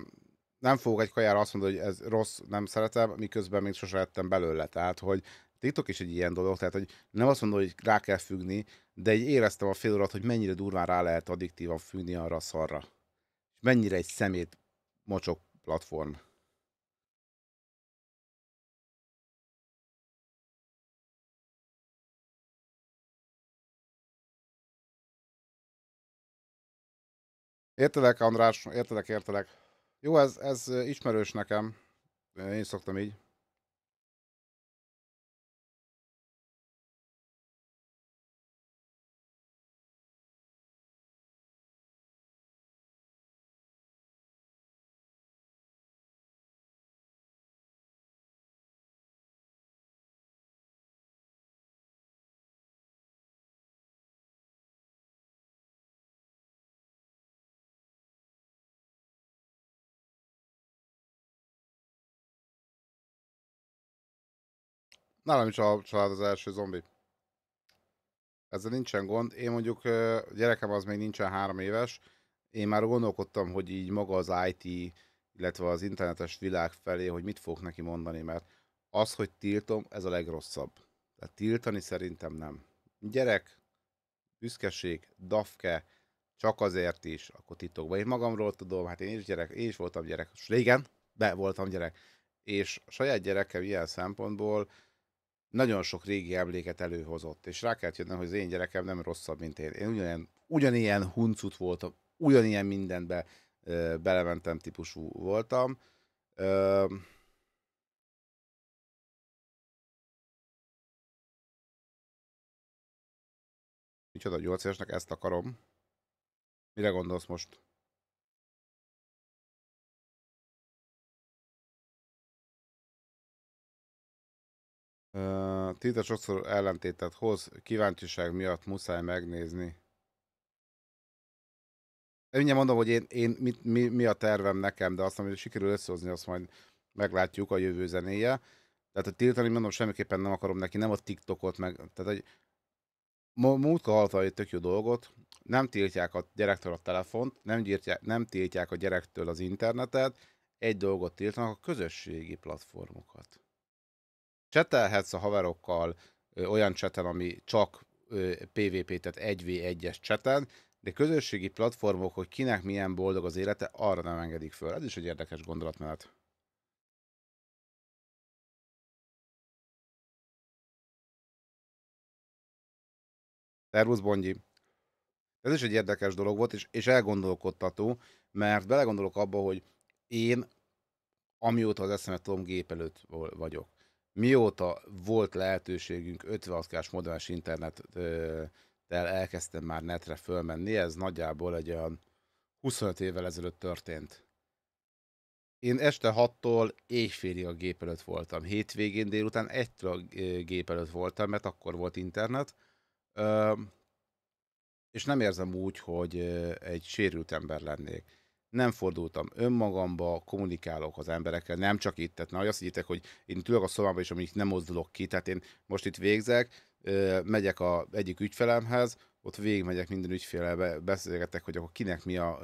nem fogok egy kajára azt mondani, hogy ez rossz, nem szeretem, miközben még sose ettem belőle. Tehát, hogy TikTok is egy ilyen dolog, tehát hogy nem azt mondom, hogy rá kell függni, de egy éreztem a fél órát, hogy mennyire durván rá lehet addiktívan függni arra a szarra. És mennyire egy szemét mocsok platform. Értelek, András, értelek, értelek. Jó, ez, ez ismerős nekem. Én szoktam így. Nálam is a család az első zombi. Ezzel nincsen gond. Én mondjuk, gyerekem az még nincsen három éves, én már gondolkodtam, hogy így maga az IT, illetve az internetes világ felé, hogy mit fogok neki mondani, mert az, hogy tiltom, ez a legrosszabb. Tehát tiltani szerintem nem. Gyerek, büszkeség, dafke, csak azért is, akkor titokban. Én magamról tudom, hát én is gyerek, én is voltam gyerek. És régen, be voltam gyerek. És a saját gyerekem ilyen szempontból nagyon sok régi emléket előhozott, és rá kellett jönnöm, hogy az én gyerekem nem rosszabb, mint én. Én ugyanilyen, ugyanilyen huncut voltam, ugyanilyen mindenbe ö, belementem típusú voltam. Ö, Micsoda, 8 évesnek ezt akarom. Mire gondolsz most? Tita sokszor ellentétet hoz, kíváncsiság miatt muszáj megnézni. Én mindjárt mondom, hogy én, én mit, mi, mi a tervem nekem, de azt mondom, hogy sikerül összehozni, azt majd meglátjuk a jövő zenéje. Tehát a tiltani, mondom, semmiképpen nem akarom neki, nem a TikTokot, meg, tehát egy múltkor hallta egy tök jó dolgot, nem tiltják a gyerektől a telefont, nem, gyertják, nem tiltják a gyerektől az internetet, egy dolgot tiltanak, a közösségi platformokat csetelhetsz a haverokkal ö, olyan cseten, ami csak ö, PvP, tehát 1v1-es cseten, de közösségi platformok, hogy kinek milyen boldog az élete, arra nem engedik föl. Ez is egy érdekes gondolatmenet. Szervusz, Bondi, Ez is egy érdekes dolog volt, és, és elgondolkodtató, mert belegondolok abba, hogy én amióta az eszemet tudom gép előtt vagyok mióta volt lehetőségünk 56-kás modernes internettel elkezdtem már netre fölmenni, ez nagyjából egy olyan 25 évvel ezelőtt történt. Én este 6-tól éjfélig a gép előtt voltam. Hétvégén délután 1 a gép előtt voltam, mert akkor volt internet. és nem érzem úgy, hogy egy sérült ember lennék nem fordultam önmagamba, kommunikálok az emberekkel, nem csak itt, tehát nagy azt hittek, hogy én itt a szobában, és amíg nem mozdulok ki, tehát én most itt végzek, megyek a egyik ügyfelemhez, ott végigmegyek minden ügyfélelbe, beszélgetek, hogy akkor kinek mi a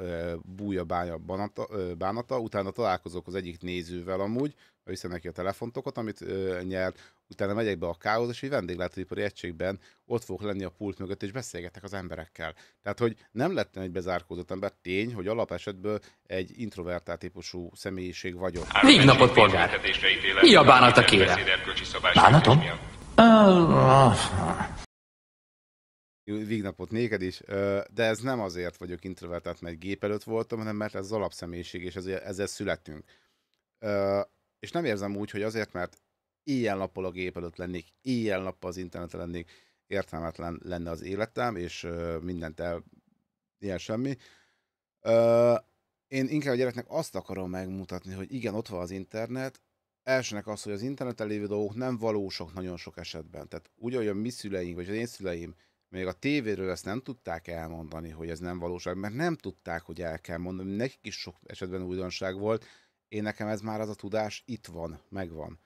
búja bánya bánata, bánata, utána találkozok az egyik nézővel amúgy, viszem neki a telefontokat, amit nyert, utána megyek be a kához, és egy vendéglátóipari egységben ott fogok lenni a pult mögött, és beszélgetek az emberekkel. Tehát, hogy nem lettem egy bezárkózott ember, tény, hogy alapesetből egy introvertált típusú személyiség vagyok. Négy napot polgár! Mi a a kére? Bánatom? Vignapot néked is, de ez nem azért vagyok introvertált, mert gép előtt voltam, hanem mert ez az alapszemélyiség, és ezzel, ezzel születünk. És nem érzem úgy, hogy azért, mert ilyen nappal a gép előtt lennék, ilyen nappal az interneten lennék, értelmetlen lenne az életem, és mindent el, ilyen semmi. Én inkább a gyereknek azt akarom megmutatni, hogy igen, ott van az internet, elsőnek az, hogy az interneten lévő dolgok nem valósak nagyon sok esetben. Tehát úgy, ahogy a mi szüleink, vagy az én szüleim még a tévéről ezt nem tudták elmondani, hogy ez nem valóság, mert nem tudták, hogy el kell mondani. Nekik is sok esetben újdonság volt. Én nekem ez már az a tudás itt van, megvan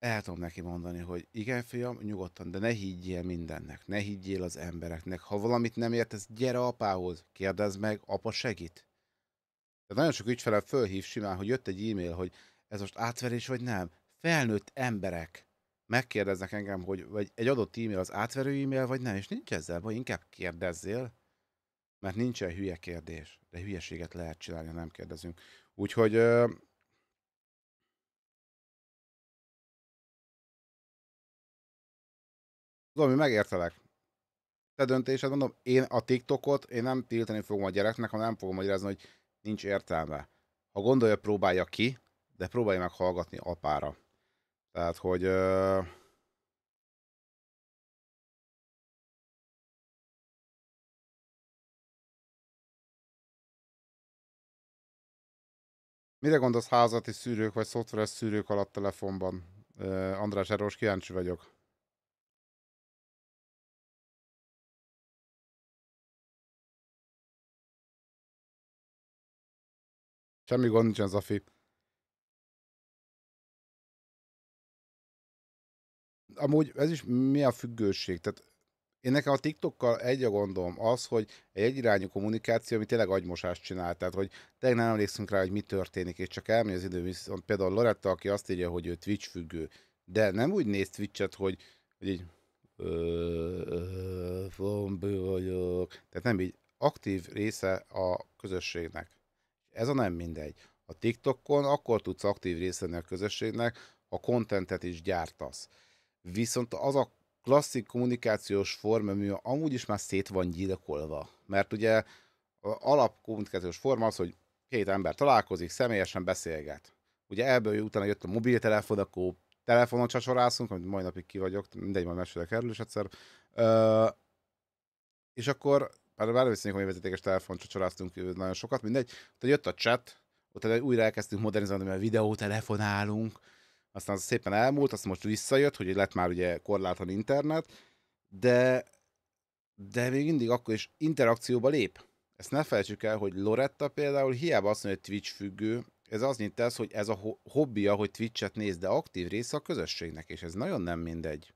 el tudom neki mondani, hogy igen, fiam, nyugodtan, de ne higgyél mindennek, ne higgyél az embereknek. Ha valamit nem értesz, gyere apához, kérdezd meg, apa segít. De nagyon sok ügyfelem fölhív simán, hogy jött egy e-mail, hogy ez most átverés vagy nem. Felnőtt emberek megkérdeznek engem, hogy vagy egy adott e-mail az átverő e-mail, vagy nem, és nincs ezzel baj, inkább kérdezzél, mert nincsen hülye kérdés, de hülyeséget lehet csinálni, ha nem kérdezünk. Úgyhogy Zomi, megértelek. Te döntésed, mondom, én a TikTokot én nem tiltani fogom a gyereknek, hanem nem fogom magyarázni, hogy nincs értelme. Ha gondolja, próbálja ki, de próbálja meg hallgatni apára. Tehát, hogy... Ö... Mire gondolsz házati szűrők vagy szoftveres szűrők alatt telefonban? Uh, András, Erős kíváncsi vagyok. Semmi gond nincsen, Zafi. Amúgy ez is mi a függőség? Tehát én nekem a TikTokkal egy a gondom az, hogy egy egyirányú kommunikáció, ami tényleg agymosást csinál, tehát hogy tényleg nem emlékszünk rá, hogy mi történik, és csak elmegy az idő, viszont például Loretta, aki azt írja, hogy ő Twitch függő, de nem úgy néz Twitch-et, hogy, hogy így vagyok, tehát nem így aktív része a közösségnek. Ez a nem mindegy. A TikTokon akkor tudsz aktív részt a közösségnek, a kontentet is gyártasz. Viszont az a klasszik kommunikációs forma, ami amúgy is már szét van gyilkolva. Mert ugye alapkommunikációs forma az, hogy két ember találkozik, személyesen beszélget. Ugye ebből utána jött a mobiltelefon, akkor telefonon csacsorászunk, amit mai napig ki vagyok, mindegy, majd mesélek erről is egyszer. Ö, és akkor már előszínűleg, hogy vezetékes telefont csoráztunk nagyon sokat, mindegy. Tehát jött a chat, utána újra elkezdtünk modernizálni, mert videótelefonálunk, aztán az szépen elmúlt, azt most visszajött, hogy lett már ugye korlátlan internet, de, de még mindig akkor is interakcióba lép. Ezt ne felejtsük el, hogy Loretta például hiába azt mondja, hogy Twitch függő, ez az nyit tesz, hogy ez a hobbija, hogy Twitch-et néz, de aktív része a közösségnek, és ez nagyon nem mindegy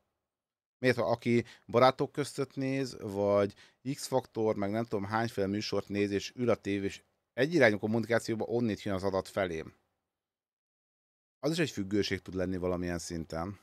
miért aki barátok között néz, vagy X-faktor, meg nem tudom hányféle műsort néz, és ül a tév, és irányú kommunikációban onnét jön az adat felém. Az is egy függőség tud lenni valamilyen szinten.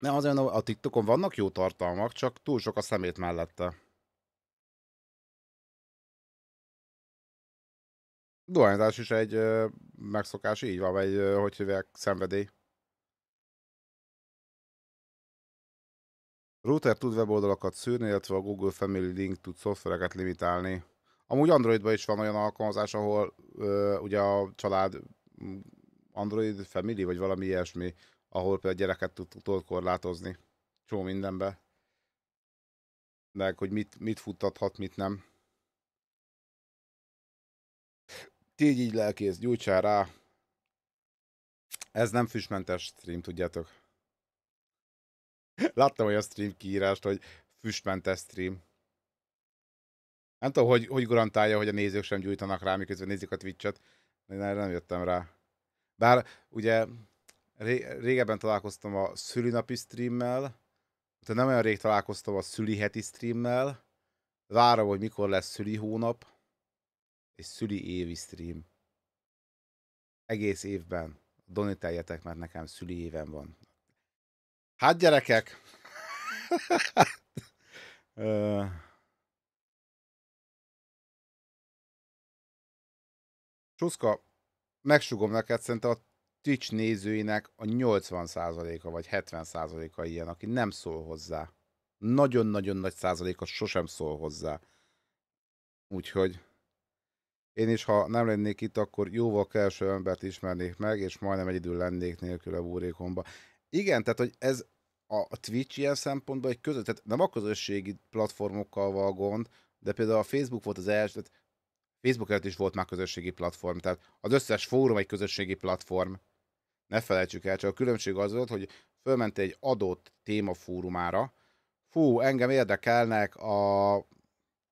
Nem, azért a TikTokon vannak jó tartalmak, csak túl sok a szemét mellette. Dohányzás is egy ö, megszokás, így van, vagy ö, hogy hívják, szenvedély. Router tud weboldalakat szűrni, illetve a Google Family Link tud szoftvereket limitálni. Amúgy Androidban is van olyan alkalmazás, ahol ö, ugye a család Android Family, vagy valami ilyesmi, ahol például gyereket tudod korlátozni csó mindenbe. Meg, hogy mit, mit futtathat, mit nem. Így így lelkész, gyújtsál rá. Ez nem füstmentes stream, tudjátok. Láttam olyan stream kiírást, hogy füstmentes stream. Nem tudom, hogy, hogy garantálja, hogy a nézők sem gyújtanak rá, miközben nézik a Twitch-et. Én erre nem jöttem rá. Bár ugye ré, régebben találkoztam a szülinapi streammel, de nem olyan rég találkoztam a szüli heti streammel, várom, hogy mikor lesz szüli hónap, és szüli évi stream. Egész évben. Doniteljetek, mert nekem szüli évem van. Hát gyerekek! uh... Csuszka, megsugom neked, szerintem a Twitch nézőinek a 80%-a vagy 70%-a ilyen, aki nem szól hozzá. Nagyon-nagyon nagy százaléka sosem szól hozzá. Úgyhogy én is, ha nem lennék itt, akkor jóval kevesebb embert ismernék meg, és majdnem egyedül lennék nélkül a búrékomba. Igen, tehát, hogy ez a Twitch ilyen szempontból egy között, tehát nem a közösségi platformokkal van gond, de például a Facebook volt az első, tehát Facebook előtt is volt már közösségi platform, tehát az összes fórum egy közösségi platform, ne felejtsük el, csak a különbség az volt, hogy fölment egy adott téma fórumára. fú, engem érdekelnek a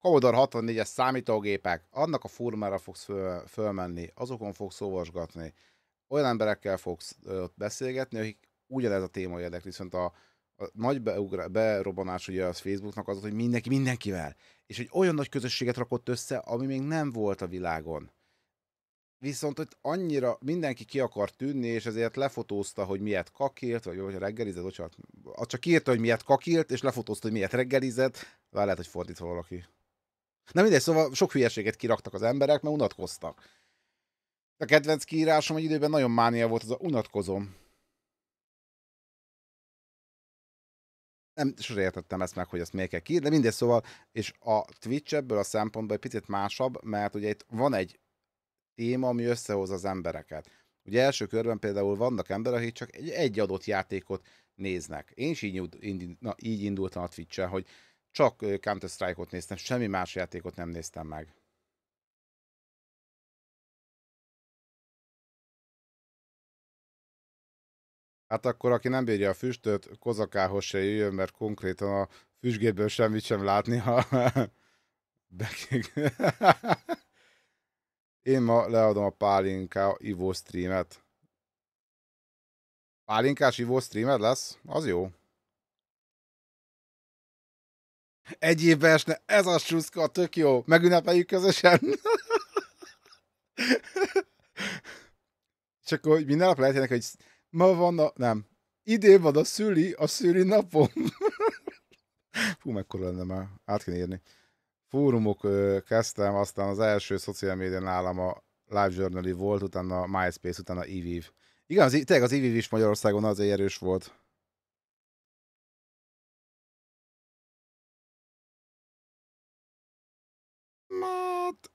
Commodore 64-es számítógépek, annak a fórumára fogsz föl, fölmenni, azokon fogsz olvasgatni, olyan emberekkel fogsz ott beszélgetni, akik ugyanez a téma érdek, viszont a, a nagy beugra, berobbanás ugye az Facebooknak az, hogy mindenki mindenkivel, és egy olyan nagy közösséget rakott össze, ami még nem volt a világon. Viszont ott annyira mindenki ki akar tűnni, és ezért lefotózta, hogy miért kakilt, vagy hogy reggelizett, bocsánat. az csak írta, hogy miért kakilt, és lefotózta, hogy miért reggelizett. Vár lehet, hogy fordítva valaki. Na mindegy, szóval sok hülyeséget kiraktak az emberek, mert unatkoztak. A kedvenc kiírásom egy időben nagyon mánia volt az a unatkozom. nem sosem értettem ezt meg, hogy ezt miért kell ki, de mindegy szóval, és a Twitch ebből a szempontból egy picit másabb, mert ugye itt van egy téma, ami összehoz az embereket. Ugye első körben például vannak emberek, akik csak egy, egy adott játékot néznek. Én is így, indi, na, így indultam a twitch hogy csak Counter-Strike-ot néztem, semmi más játékot nem néztem meg. Hát akkor, aki nem bírja a füstöt, kozakához se jöjjön, mert konkrétan a füsgétből semmit sem látni, ha... Én ma leadom a pálinká ivó streamet. Pálinkás ivó streamed lesz? Az jó. Egy évbe esne, ez a csúszka tök jó. Megünnepeljük közösen. Csak akkor minden nap lehetjenek, hogy ma van a... Nem. Idén van a szüli, a szüli napom. Hú, mekkora lenne már. Át kell írni fórumok kezdtem, aztán az első szociál média nálam a Live Journal volt, utána a MySpace, utána IVIV. Igen, az, tényleg az IVIV is Magyarországon azért erős volt. Mát.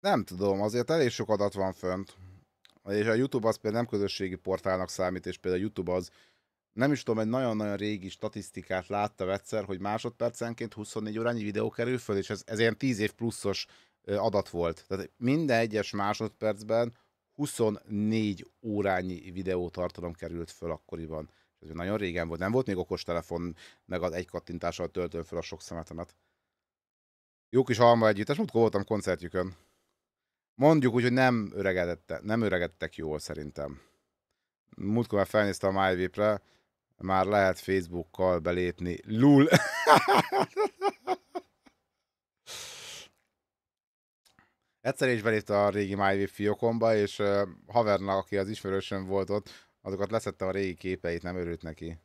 Nem tudom, azért elég sok adat van fönt. És a YouTube az például nem közösségi portálnak számít, és például a YouTube az nem is tudom, egy nagyon-nagyon régi statisztikát láttam egyszer, hogy másodpercenként 24 órányi videó kerül föl, és ez, ez ilyen 10 év pluszos adat volt. Tehát minden egyes másodpercben 24 órányi videótartalom került föl akkoriban. Ez nagyon régen volt, nem volt még okostelefon, meg az egy kattintással töltöm föl a sok szemetemet. Jó kis halma együttes, múltkor voltam koncertjükön. Mondjuk úgy, hogy nem öregedette, nem öregedtek jól szerintem. Múltkor már felnéztem a MyVip-re, már lehet Facebookkal belépni. Lul! Egyszer is belépte a régi MyWave fiokomba, és uh, havernak, aki az ismerősöm volt ott, azokat leszettem a régi képeit, nem örült neki.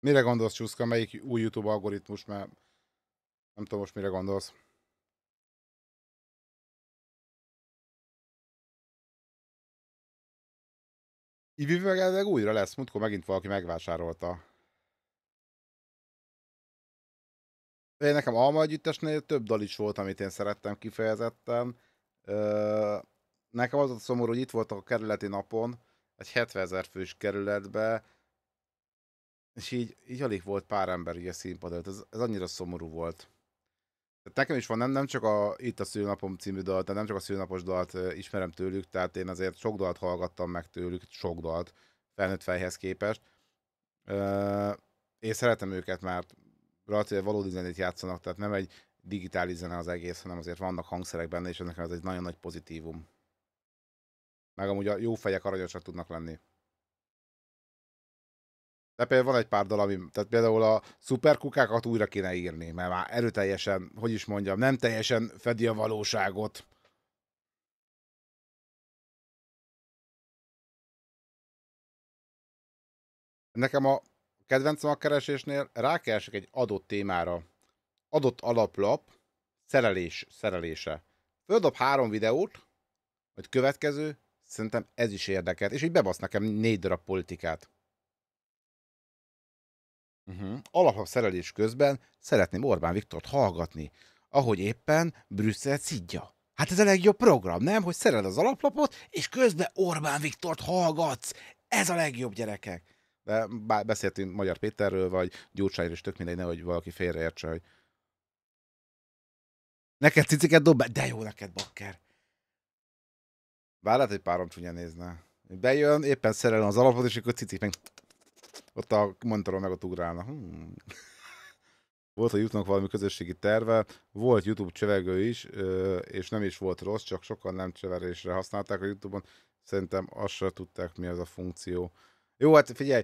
Mire gondolsz, Csuszka? Melyik új YouTube algoritmus? Mert nem tudom most mire gondolsz. Ivi meg újra lesz, múltkor megint valaki megvásárolta. Én nekem Alma együttesnél több dal is volt, amit én szerettem kifejezetten. nekem az a szomorú, hogy itt voltak a kerületi napon, egy 70 ezer fős kerületbe, és így, így alig volt pár ember így a színpad előtt. Ez, ez annyira szomorú volt. Tehát nekem is van, nem, nem csak a Itt a szülnapom című dal, tehát nem csak a szülnapos dalt ismerem tőlük, tehát én azért sok dalt hallgattam meg tőlük, sok dalt felnőtt fejhez képest. Én szeretem őket, mert relatíve valódi zenét játszanak, tehát nem egy digitális zene az egész, hanem azért vannak hangszerek benne, és ez nekem ez egy nagyon nagy pozitívum. Meg amúgy a jó fejek aranyosak tudnak lenni. De például van egy pár dal, ami, tehát például a szuperkukákat újra kéne írni, mert már erőteljesen, hogy is mondjam, nem teljesen fedi a valóságot. Nekem a kedvenc keresésnél rákeresek egy adott témára. Adott alaplap, szerelés, szerelése. Földob három videót, vagy következő, szerintem ez is érdekelt, és így bebasz nekem négy darab politikát. Uh-huh. Mhm. Alapabb szerelés közben szeretném Orbán Viktort hallgatni, ahogy éppen Brüsszel szidja. Hát ez a legjobb program, nem? Hogy szered az alaplapot, és közben Orbán Viktort hallgatsz. Ez a legjobb, gyerekek. De beszéltünk Magyar Péterről, vagy Gyurcsányról, és tök mindegy, nehogy valaki félreértse, hogy neked ciciket dob be? De jó neked, bakker. Bár lehet, hogy párom csúnya nézne. Bejön, éppen szerelem az alapot, és akkor cicik meg ott a monitoron meg ott ugrálna. Hmm. Volt a YouTube-nak valami közösségi terve, volt YouTube csevegő is, és nem is volt rossz, csak sokan nem cseverésre használták a YouTube-on. Szerintem azt se tudták, mi az a funkció. Jó, hát figyelj,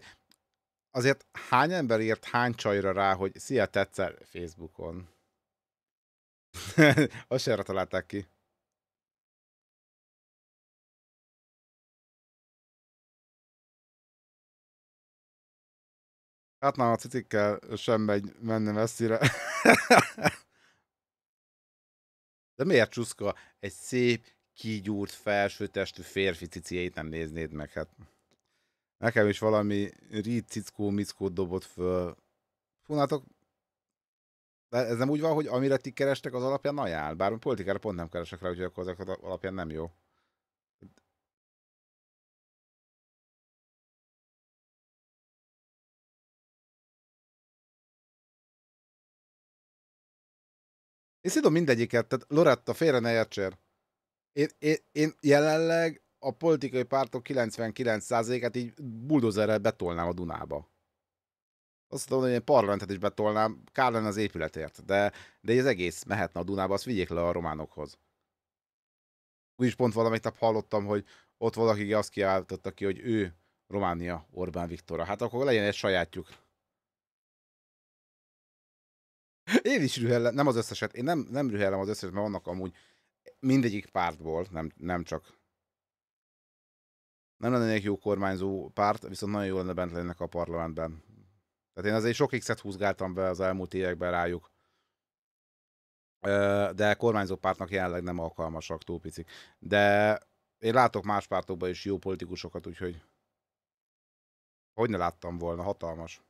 azért hány ember írt hány csajra rá, hogy szia, tetszel Facebookon? azt erre találták ki. Hát már a cicikkel sem megy menni messzire. De miért csúszka Egy szép, kigyúrt, felsőtestű férfi cicieit nem néznéd meg, hát... Nekem is valami rít cickó mickót dobott föl. Fúnátok, de ez nem úgy van, hogy amire ti kerestek, az alapján ajánl. Bár politikára pont nem keresek rá, úgyhogy akkor az alapján nem jó. Én szidom mindegyiket, tehát Loretta, félre ne értsél. Én, én, én jelenleg a politikai pártok 99%-át így buldozerrel betolnám a Dunába. Azt mondom, hogy én parlamentet is betolnám, kár lenne az épületért, de, de ez egész mehetne a Dunába, azt vigyék le a románokhoz. Úgyis pont valamit nap hallottam, hogy ott valaki azt kiáltotta ki, hogy ő Románia Orbán Viktora. Hát akkor legyen egy sajátjuk. Én is rühellem, nem az összeset, én nem, nem rühellem az összeset, mert vannak amúgy mindegyik pártból, nem, nem csak nem lennének jó kormányzó párt, viszont nagyon jó lenne bent lennek a parlamentben. Tehát én azért sok X-et húzgáltam be az elmúlt években rájuk. De kormányzó pártnak jelenleg nem alkalmasak, túl picik. De én látok más pártokban is jó politikusokat, úgyhogy hogy ne láttam volna, hatalmas.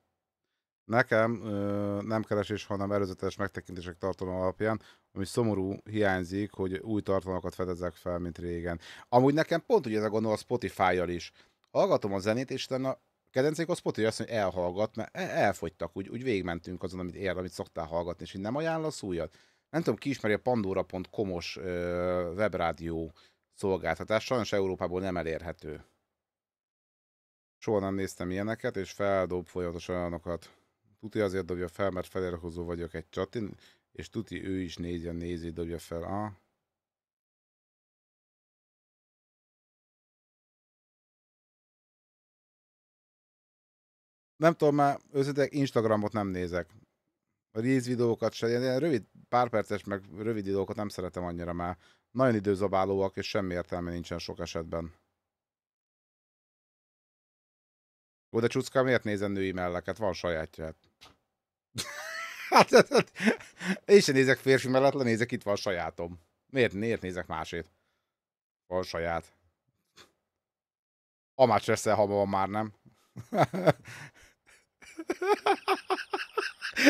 Nekem ö, nem keresés, hanem előzetes megtekintések tartalom alapján, ami szomorú hiányzik, hogy új tartalmakat fedezek fel, mint régen. Amúgy nekem pont ugye ez a gondol a Spotify-jal is. Hallgatom a zenét, és utána a kedencék a Spotify azt mondja, hogy elhallgat, mert e-, elfogytak, úgy, úgy végigmentünk azon, amit ér, amit szoktál hallgatni, és így nem ajánlasz újat. Nem tudom, ki ismeri a pandora.com-os ö, webrádió szolgáltatás, sajnos Európából nem elérhető. Soha nem néztem ilyeneket, és feldob folyamatosan olyanokat. Tuti azért dobja fel, mert felérhozó vagyok egy csatin, és Tuti ő is a nézi, dobja fel. a. nem tudom, már őszintén Instagramot nem nézek. A Reels videókat se, ilyen rövid, pár perces, meg rövid videókat nem szeretem annyira már. Nagyon időzabálóak, és semmi értelme nincsen sok esetben. Ó, de Csucka miért nézem női melleket? Hát van sajátja. Hát. hát, hát, hát, én sem nézek férfi mellett, nézek itt van sajátom. Miért, miért nézek másét? Van saját. Amács lesz ha van már, nem?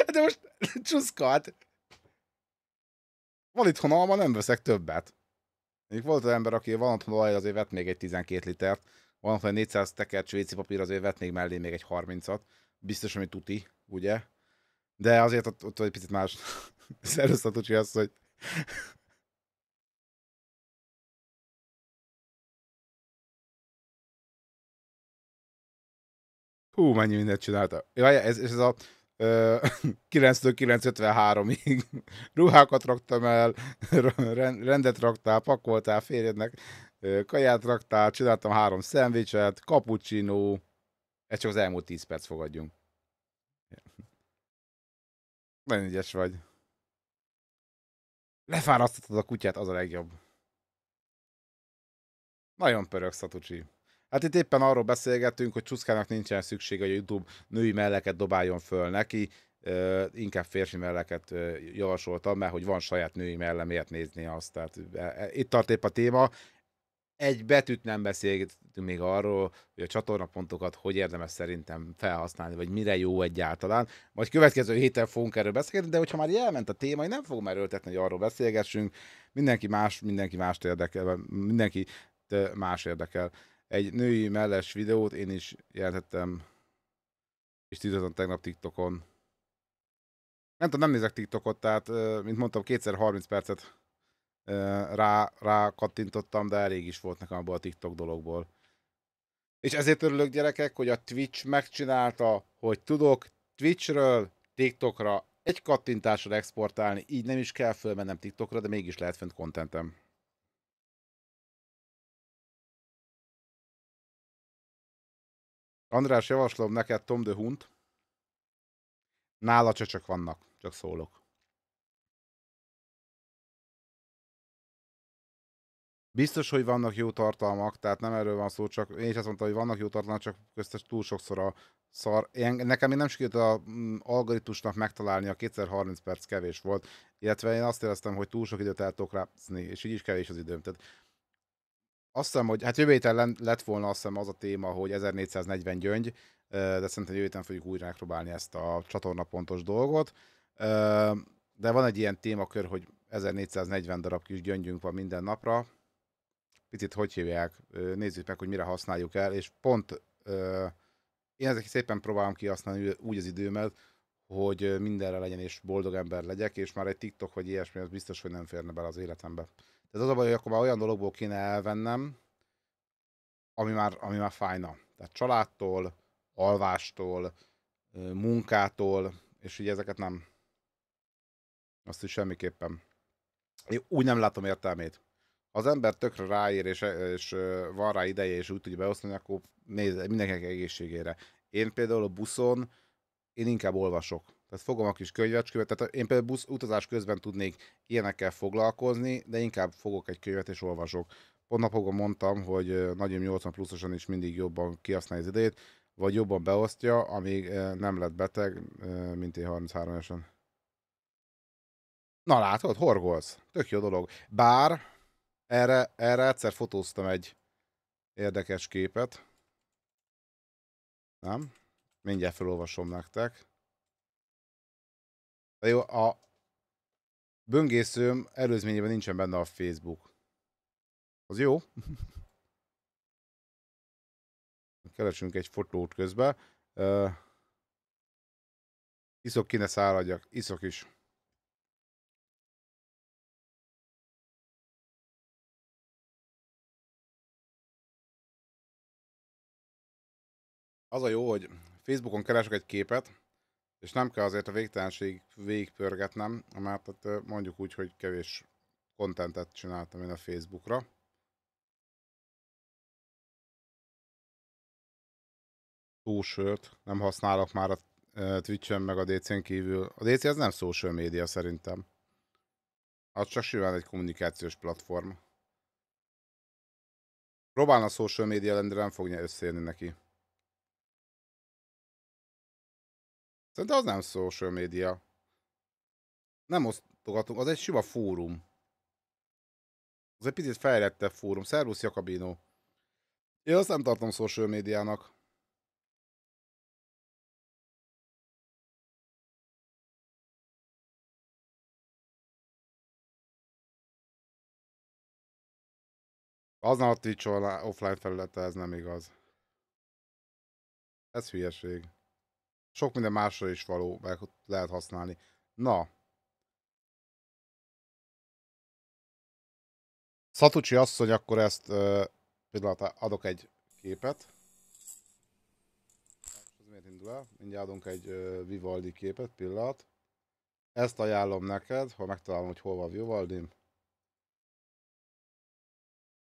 De most hát... Van itthon alma, nem veszek többet. Még volt az ember, aki van otthon olaj, azért vett még egy 12 litert. Van, hogy 400 tekert svéci papír, azért vetnék mellé még egy 30-at. Biztos, ami tuti, ugye? De azért ott, ott egy picit más szerveztető, az, hogy Hú, mennyi mindent csinálta. Jaj, ez, ez a ö, 9-953-ig ruhákat raktam el, rendet raktál, pakoltál férjednek, kaját raktál, csináltam három szendvicset, cappuccino, ez csak az elmúlt 10 perc fogadjunk. Nagyon ügyes vagy. Lefárasztottad a kutyát, az a legjobb. Nagyon pörög, Szatucsi. Hát itt éppen arról beszélgettünk, hogy Csuszkának nincsen szüksége, hogy a YouTube női melleket dobáljon föl neki, Uh, inkább férfi melleket uh, javasoltam, mert hogy van saját női mellemért nézni azt. Tehát uh, itt tart épp a téma, egy betűt nem beszéltünk még arról, hogy a csatornapontokat hogy érdemes szerintem felhasználni, vagy mire jó egyáltalán. Majd következő héten fogunk erről beszélni, de hogyha már elment a téma, én nem fogom erőltetni, hogy arról beszélgessünk. Mindenki más, mindenki más érdekel, mindenki más érdekel. Egy női melles videót én is jelentettem, és tűzöttem tegnap TikTokon. Nem tudom, nem nézek TikTokot, tehát, mint mondtam, kétszer 30 percet rá, rá kattintottam, de elég is volt nekem abból a TikTok dologból. És ezért örülök gyerekek, hogy a Twitch megcsinálta, hogy tudok Twitchről TikTokra egy kattintásra exportálni, így nem is kell fölmennem TikTokra, de mégis lehet fent kontentem. András, javaslom neked Tom de Hunt. Nála csöcsök vannak, csak szólok. Biztos, hogy vannak jó tartalmak, tehát nem erről van szó, csak én is azt mondtam, hogy vannak jó tartalmak, csak köztes túl sokszor a szar. Én, nekem még nem sikerült a mm, algoritmusnak megtalálni, a 230 perc kevés volt, illetve én azt éreztem, hogy túl sok időt el tudok rázni, és így is kevés az időm. Tehát azt hiszem, hogy hát jövő héten lett volna azt hiszem az a téma, hogy 1440 gyöngy, de szerintem jövő héten fogjuk újra megpróbálni ezt a csatorna pontos dolgot. De van egy ilyen témakör, hogy 1440 darab kis gyöngyünk van minden napra, picit hogy hívják, nézzük meg, hogy mire használjuk el, és pont én ezeket szépen próbálom kihasználni úgy az időmet, hogy mindenre legyen és boldog ember legyek, és már egy TikTok vagy ilyesmi, az biztos, hogy nem férne bele az életembe. Tehát az a baj, hogy akkor már olyan dologból kéne elvennem, ami már, ami már fájna. Tehát családtól, alvástól, munkától, és ugye ezeket nem. Azt is semmiképpen. Én úgy nem látom értelmét az ember tökre ráír, és, és van rá ideje, és úgy tudja beosztani, akkor néz, mindenkinek egészségére. Én például a buszon, én inkább olvasok. Tehát fogom a kis könyvecskövet, tehát én például busz utazás közben tudnék ilyenekkel foglalkozni, de inkább fogok egy könyvet és olvasok. Pont napokon mondtam, hogy nagyon 80 pluszosan is mindig jobban kiasználja az idejét, vagy jobban beosztja, amíg nem lett beteg, mint én 33 esen Na látod, horgolsz. Tök jó dolog. Bár erre, erre egyszer fotóztam egy érdekes képet. Nem? Mindjárt felolvasom nektek. De jó, a böngészőm előzményében nincsen benne a Facebook. Az jó. Keresünk egy fotót közben. Uh, iszok ki, ne száradjak. Iszok is. az a jó, hogy Facebookon keresek egy képet, és nem kell azért a végtelenség végigpörgetnem, mert hát mondjuk úgy, hogy kevés kontentet csináltam én a Facebookra. social nem használok már a twitch meg a DC-n kívül. A DC az nem social média szerintem. Az csak simán egy kommunikációs platform. Próbálna a social média lenni, de nem fogja összejönni neki. Szerintem az nem social media. Nem osztogatunk, az egy sima fórum. Az egy picit fejlettebb fórum. Szervusz Jakabino. Én azt nem tartom social médiának. Aznál a Twitch offline felülete, ez nem igaz. Ez hülyeség. Sok minden másra is való, meg lehet használni. Na. Szatucsi asszony, akkor ezt uh, pillanat, adok egy képet. Ez miért indul el? Mindjárt adunk egy uh, Vivaldi képet, pillanat. Ezt ajánlom neked, ha megtalálom, hogy hol van Vivaldi.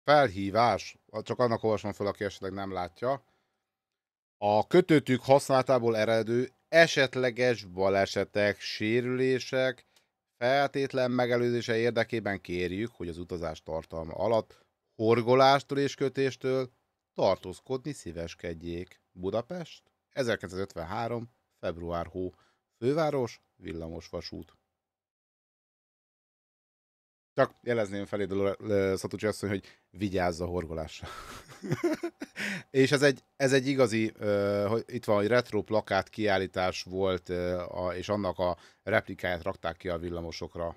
Felhívás. Csak annak olvasom fel, aki esetleg nem látja a kötőtük használatából eredő esetleges balesetek, sérülések feltétlen megelőzése érdekében kérjük, hogy az utazás tartalma alatt horgolástól és kötéstől tartózkodni szíveskedjék. Budapest, 1953. február hó, főváros, villamosvasút. Csak jelezném felé Szatucsi asszony, hogy vigyázz a horgolásra. és ez egy, ez egy igazi, hogy itt van, hogy retro plakát kiállítás volt, és annak a replikáját rakták ki a villamosokra.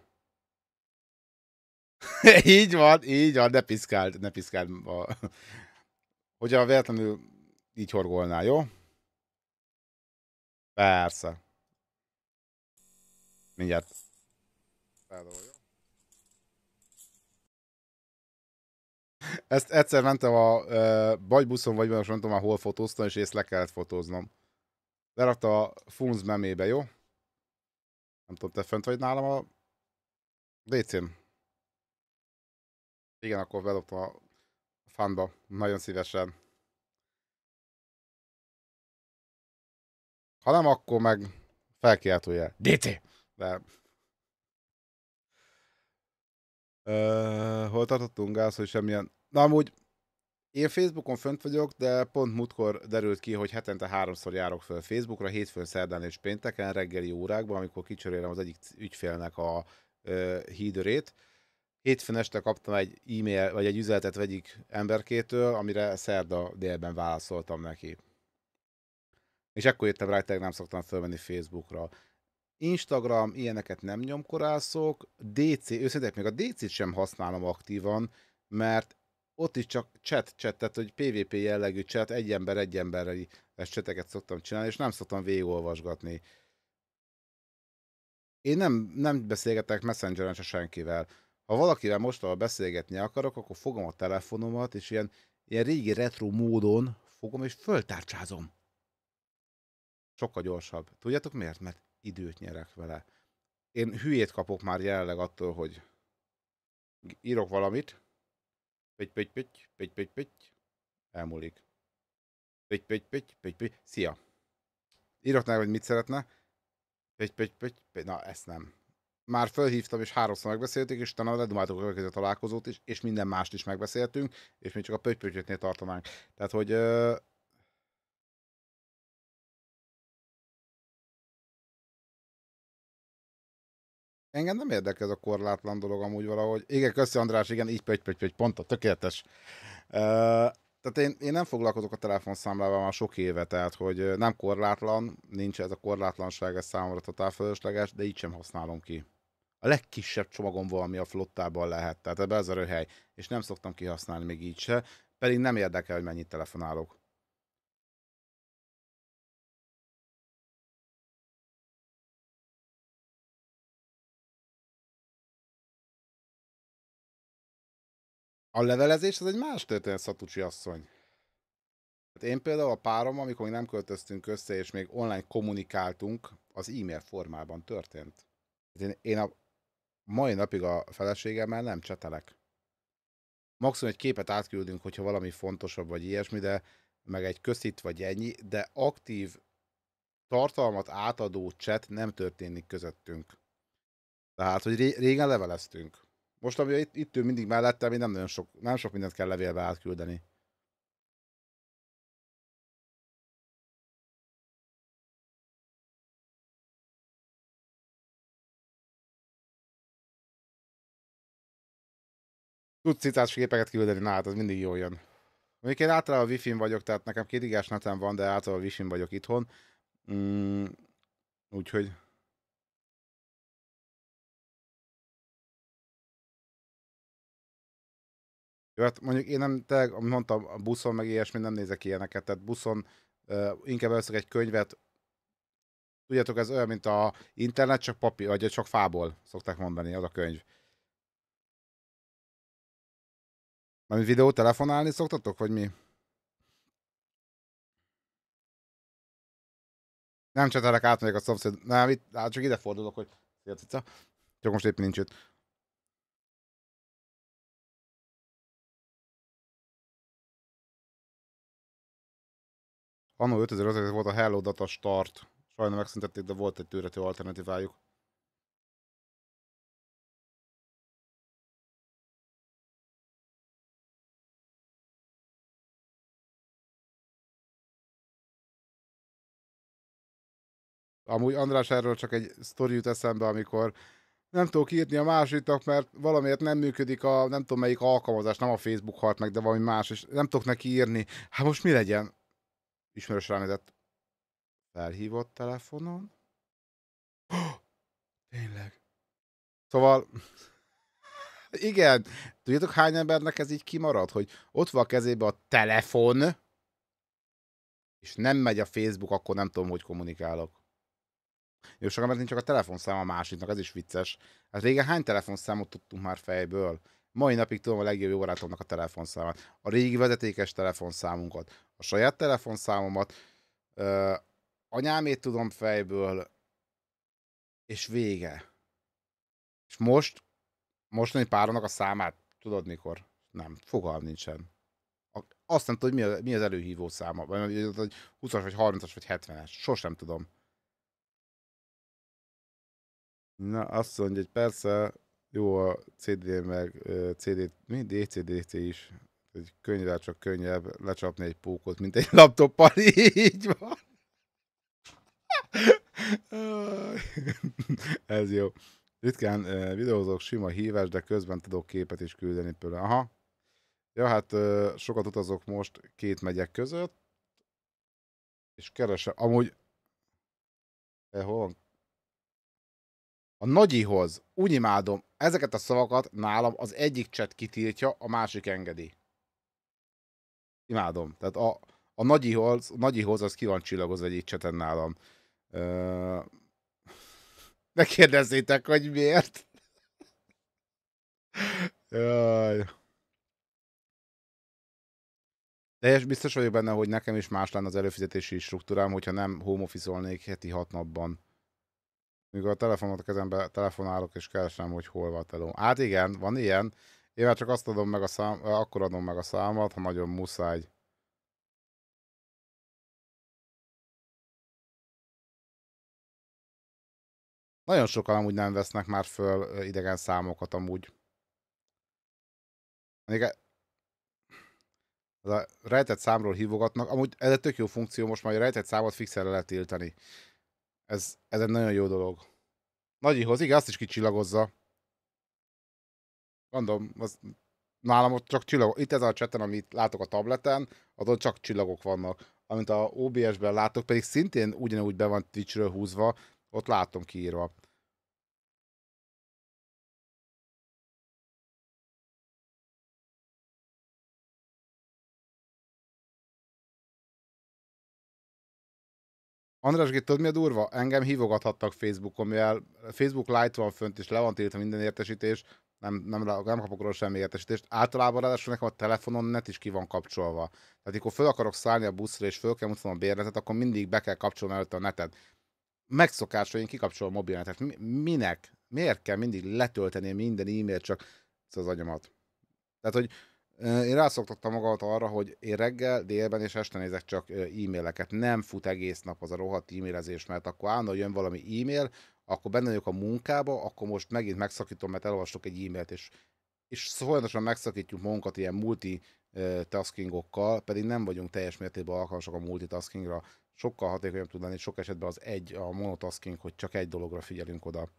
így van, így van, ne piszkáld, ne piszkáld. A... Hogyha véletlenül így horgolná, jó? Persze. Mindjárt. Feldolja. Ezt egyszer mentem a e, vagy buszon, vagy most nem tudom már hol fotóztam, és észre le kellett fotóznom. Lerakta a Funz memébe, jó? Nem tudom, te fent vagy nálam a dc Igen, akkor bedobtam a fanba, nagyon szívesen. Ha nem, akkor meg felkiáltója. DC! De Uh, hol tartottunk, Gász, hogy semmilyen... Na, amúgy én Facebookon fönt vagyok, de pont múltkor derült ki, hogy hetente háromszor járok föl Facebookra, hétfőn, szerdán és pénteken, reggeli órákban, amikor kicserélem az egyik ügyfélnek a uh, hídörét. Hétfőn este kaptam egy e-mail, vagy egy üzenetet egyik emberkétől, amire szerda délben válaszoltam neki. És ekkor jöttem rá, hogy nem szoktam fölvenni Facebookra. Instagram, ilyeneket nem nyomkorászok, DC, őszintén még a DC-t sem használom aktívan, mert ott is csak chat, chat, tehát hogy PvP jellegű chat, egy ember egy emberrel cseteket szoktam csinálni, és nem szoktam végigolvasgatni. Én nem, nem beszélgetek messengeren se senkivel. Ha valakivel mostanában beszélgetni akarok, akkor fogom a telefonomat, és ilyen, ilyen régi retro módon fogom, és föltárcsázom. Sokkal gyorsabb. Tudjátok miért? Mert időt nyerek vele. Én hülyét kapok már jelenleg attól, hogy írok valamit, pöty pöty pöty, pöty pöty pöty, elmúlik. Pöty pöty pöty, pöty pöty, szia. Írok neki, hogy mit szeretne, pöty pöty pöty, pöty. na ezt nem. Már felhívtam, és háromszor megbeszélték, és utána ledumáltuk a következő találkozót is, és minden mást is megbeszéltünk, és még csak a pöty tartanánk. Tehát, hogy Engem nem érdekel ez a korlátlan dolog amúgy valahogy. Igen, köszi András, igen, így pöty, pöty, pöty, pont a tökéletes. Uh, tehát én, én nem foglalkozok a telefonszámlával már sok éve, tehát hogy nem korlátlan, nincs ez a korlátlanság, ez számomra totál fölösleges, de így sem használom ki. A legkisebb csomagom valami a flottában lehet, tehát ebbe ez a röhely, és nem szoktam kihasználni még így se, pedig nem érdekel, hogy mennyit telefonálok. A levelezés az egy más történet, Szatucsi asszony. Hát én például a párom, amikor nem költöztünk össze, és még online kommunikáltunk, az e-mail formában történt. Hát én, én a mai napig a feleségemmel nem csetelek. Maximum egy képet átküldünk, hogyha valami fontosabb, vagy ilyesmi, de meg egy köszít, vagy ennyi, de aktív tartalmat átadó cset nem történik közöttünk. Tehát, hogy régen leveleztünk. Most, ami itt, itt ő mindig mellettem, én nem nagyon sok, nem sok mindent kell levélbe átküldeni. Tudsz citás képeket küldeni, na hát az mindig jól jön. Még én általában wifi vagyok, tehát nekem kétigás netem van, de általában wifi vagyok itthon. Mm, úgyhogy Jó, hát mondjuk én nem, te, amit mondtam, a buszon meg ilyesmi nem nézek ilyeneket, tehát buszon uh, inkább először egy könyvet, tudjátok, ez olyan, mint a internet, csak papír, vagy csak fából szokták mondani, az a könyv. Ami videó telefonálni szoktatok, vagy mi? Nem csetelek, átmegyek a szomszéd. Nem, itt, hát csak ide fordulok, hogy... Csak most éppen nincs itt. Anno 5000 az volt a Hello Data Start. Sajnálom megszüntették, de volt egy tűrető alternatívájuk. Amúgy András erről csak egy sztori jut eszembe, amikor nem tudok írni a másiknak, mert valamiért nem működik a nem tudom melyik alkalmazás, nem a Facebook halt meg, de valami más, és nem tudok neki írni. Hát most mi legyen? ismerős ránézett, felhívott telefonon. Oh, tényleg. Szóval, igen, tudjátok hány embernek ez így kimarad, hogy ott van a kezébe a telefon, és nem megy a Facebook, akkor nem tudom, hogy kommunikálok. Jó, sokan mert csak a telefonszám a másiknak, ez is vicces. Hát régen hány telefonszámot tudtunk már fejből? Mai napig tudom a legjobb barátomnak a telefonszámát. A régi vezetékes telefonszámunkat a saját telefonszámomat, ö, anyámét tudom fejből, és vége. És most, most egy páronak a számát, tudod mikor? Nem, fogalm nincsen. Azt nem tudom, hogy mi az előhívó száma, vagy 20-as, vagy 30-as, vagy 70-es. Sosem tudom. Na, azt mondja, hogy persze, jó a CD meg uh, CD, mi? DCDC is hogy könyvvel hát csak könnyebb lecsapni egy pókot, mint egy laptoppal, így van. Ez jó. Ritkán videózok sima hívás, de közben tudok képet is küldeni például. Aha. Ja, hát sokat utazok most két megyek között, és keresem. Amúgy... E, hol van? A nagyihoz. Úgy imádom. Ezeket a szavakat nálam az egyik cset kitiltja, a másik engedi imádom. Tehát a, a nagyihoz, a nagyihoz az ki van csillagozva egy cseten nálam. Ne kérdezzétek, hogy miért. Jaj. Teljes biztos vagyok benne, hogy nekem is más lenne az előfizetési struktúrám, hogyha nem home office heti hat napban. Mikor a telefonot a kezembe telefonálok és keresem, hogy hol van a telefon. Hát igen, van ilyen. Én már csak azt adom meg a szám, akkor adom meg a számot, ha nagyon muszáj. Nagyon sokan amúgy nem vesznek már föl idegen számokat amúgy. Még e- ez a rejtett számról hívogatnak, amúgy ez egy tök jó funkció, most már a rejtett számot fixerre lehet tiltani. Ez, ez egy nagyon jó dolog. Nagyihoz, igen, azt is kicsillagozza. Mondom, az nálam ott csak csillagok. Itt ez a cseten, amit látok a tableten, azon csak csillagok vannak. Amint a OBS-ben látok, pedig szintén ugyanúgy be van Twitchről húzva, ott látom kiírva. András G, tudod mi a durva? Engem hívogathattak Facebookon, mivel Facebook Lite van fönt, és le van tiltva minden értesítés, nem, nem, nem kapok róla semmi értesítést. Általában ráadásul nekem a telefonon net is ki van kapcsolva. Tehát amikor fel akarok szállni a buszra, és föl kell mutatnom a bérletet, akkor mindig be kell kapcsolnom előtte a netet. Megszokás, hogy én kikapcsolom a mobilnetet. Mi, minek? Miért kell mindig letölteni minden e mailt csak az agyamat? Tehát, hogy én rászoktattam magamat arra, hogy én reggel, délben és este nézek csak e-maileket. Nem fut egész nap az a rohadt e-mailezés, mert akkor állandóan jön valami e-mail, akkor benne vagyok a munkába, akkor most megint megszakítom, mert elolvastok egy e-mailt, és, és folyamatosan megszakítjuk magunkat ilyen multitaskingokkal, taskingokkal, pedig nem vagyunk teljes mértékben alkalmasak a multitaskingra. Sokkal hatékonyabb tud lenni sok esetben az egy, a monotasking, hogy csak egy dologra figyelünk oda.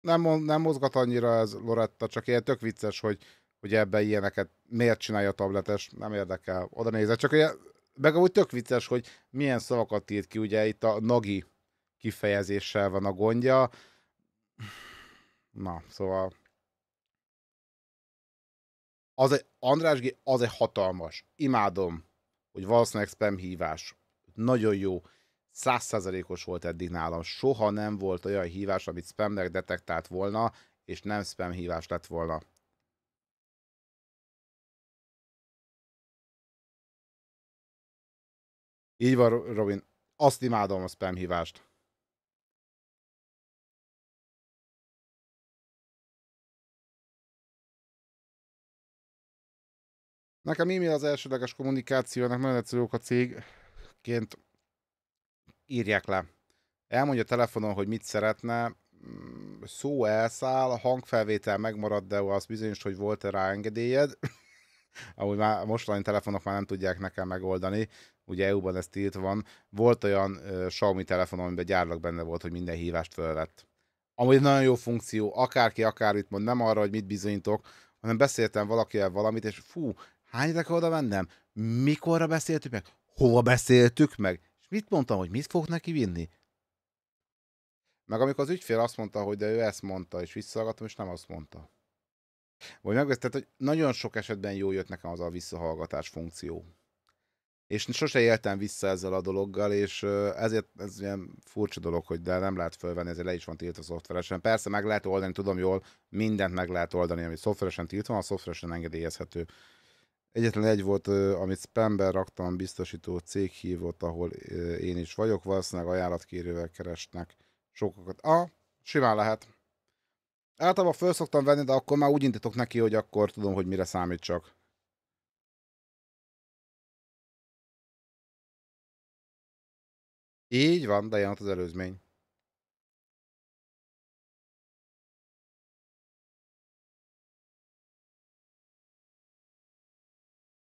Nem, nem mozgat annyira ez Loretta, csak ilyen tök vicces, hogy, hogy ebben ilyeneket miért csinálja a tabletes, nem érdekel, oda nézett, csak ilyen meg amúgy tök vicces, hogy milyen szavakat írt ki, ugye itt a nagi kifejezéssel van a gondja. Na, szóval az egy, András G. az egy hatalmas. Imádom, hogy valószínűleg spam hívás. Nagyon jó. Százszerzelékos volt eddig nálam. Soha nem volt olyan hívás, amit spamnek detektált volna, és nem spam hívás lett volna. Így van, Robin. Azt imádom a spam hívást. Nekem e-mail az elsődleges kommunikáció, ennek nagyon egyszerű a cégként írják le. Elmondja a telefonon, hogy mit szeretne, mm, szó elszáll, a hangfelvétel megmarad, de az bizonyos, hogy volt-e rá engedélyed. Ahogy már mostani telefonok már nem tudják nekem megoldani ugye EU-ban ez tilt van, volt olyan uh, Xiaomi telefon, amiben gyárlag benne volt, hogy minden hívást felvett. Amúgy nagyon jó funkció, akárki akár itt mond, nem arra, hogy mit bizonyítok, hanem beszéltem valakivel valamit, és fú, hány ide kell oda vennem? Mikorra beszéltük meg? Hova beszéltük meg? És mit mondtam, hogy mit fog neki vinni? Meg amikor az ügyfél azt mondta, hogy de ő ezt mondta, és visszahallgattam, és nem azt mondta. Vagy megvesztett, hogy nagyon sok esetben jó jött nekem az a visszahallgatás funkció és sose éltem vissza ezzel a dologgal, és ezért ez ilyen furcsa dolog, hogy de nem lehet fölvenni, ezért le is van tiltva szoftveresen. Persze meg lehet oldani, tudom jól, mindent meg lehet oldani, ami szoftveresen tiltva, a szoftveresen engedélyezhető. Egyetlen egy volt, amit spamben raktam, biztosító cég hívott, ahol én is vagyok, valószínűleg ajánlatkérővel keresnek sokakat. A, simán lehet. Általában föl szoktam venni, de akkor már úgy indítok neki, hogy akkor tudom, hogy mire számít csak. Így van, de az előzmény.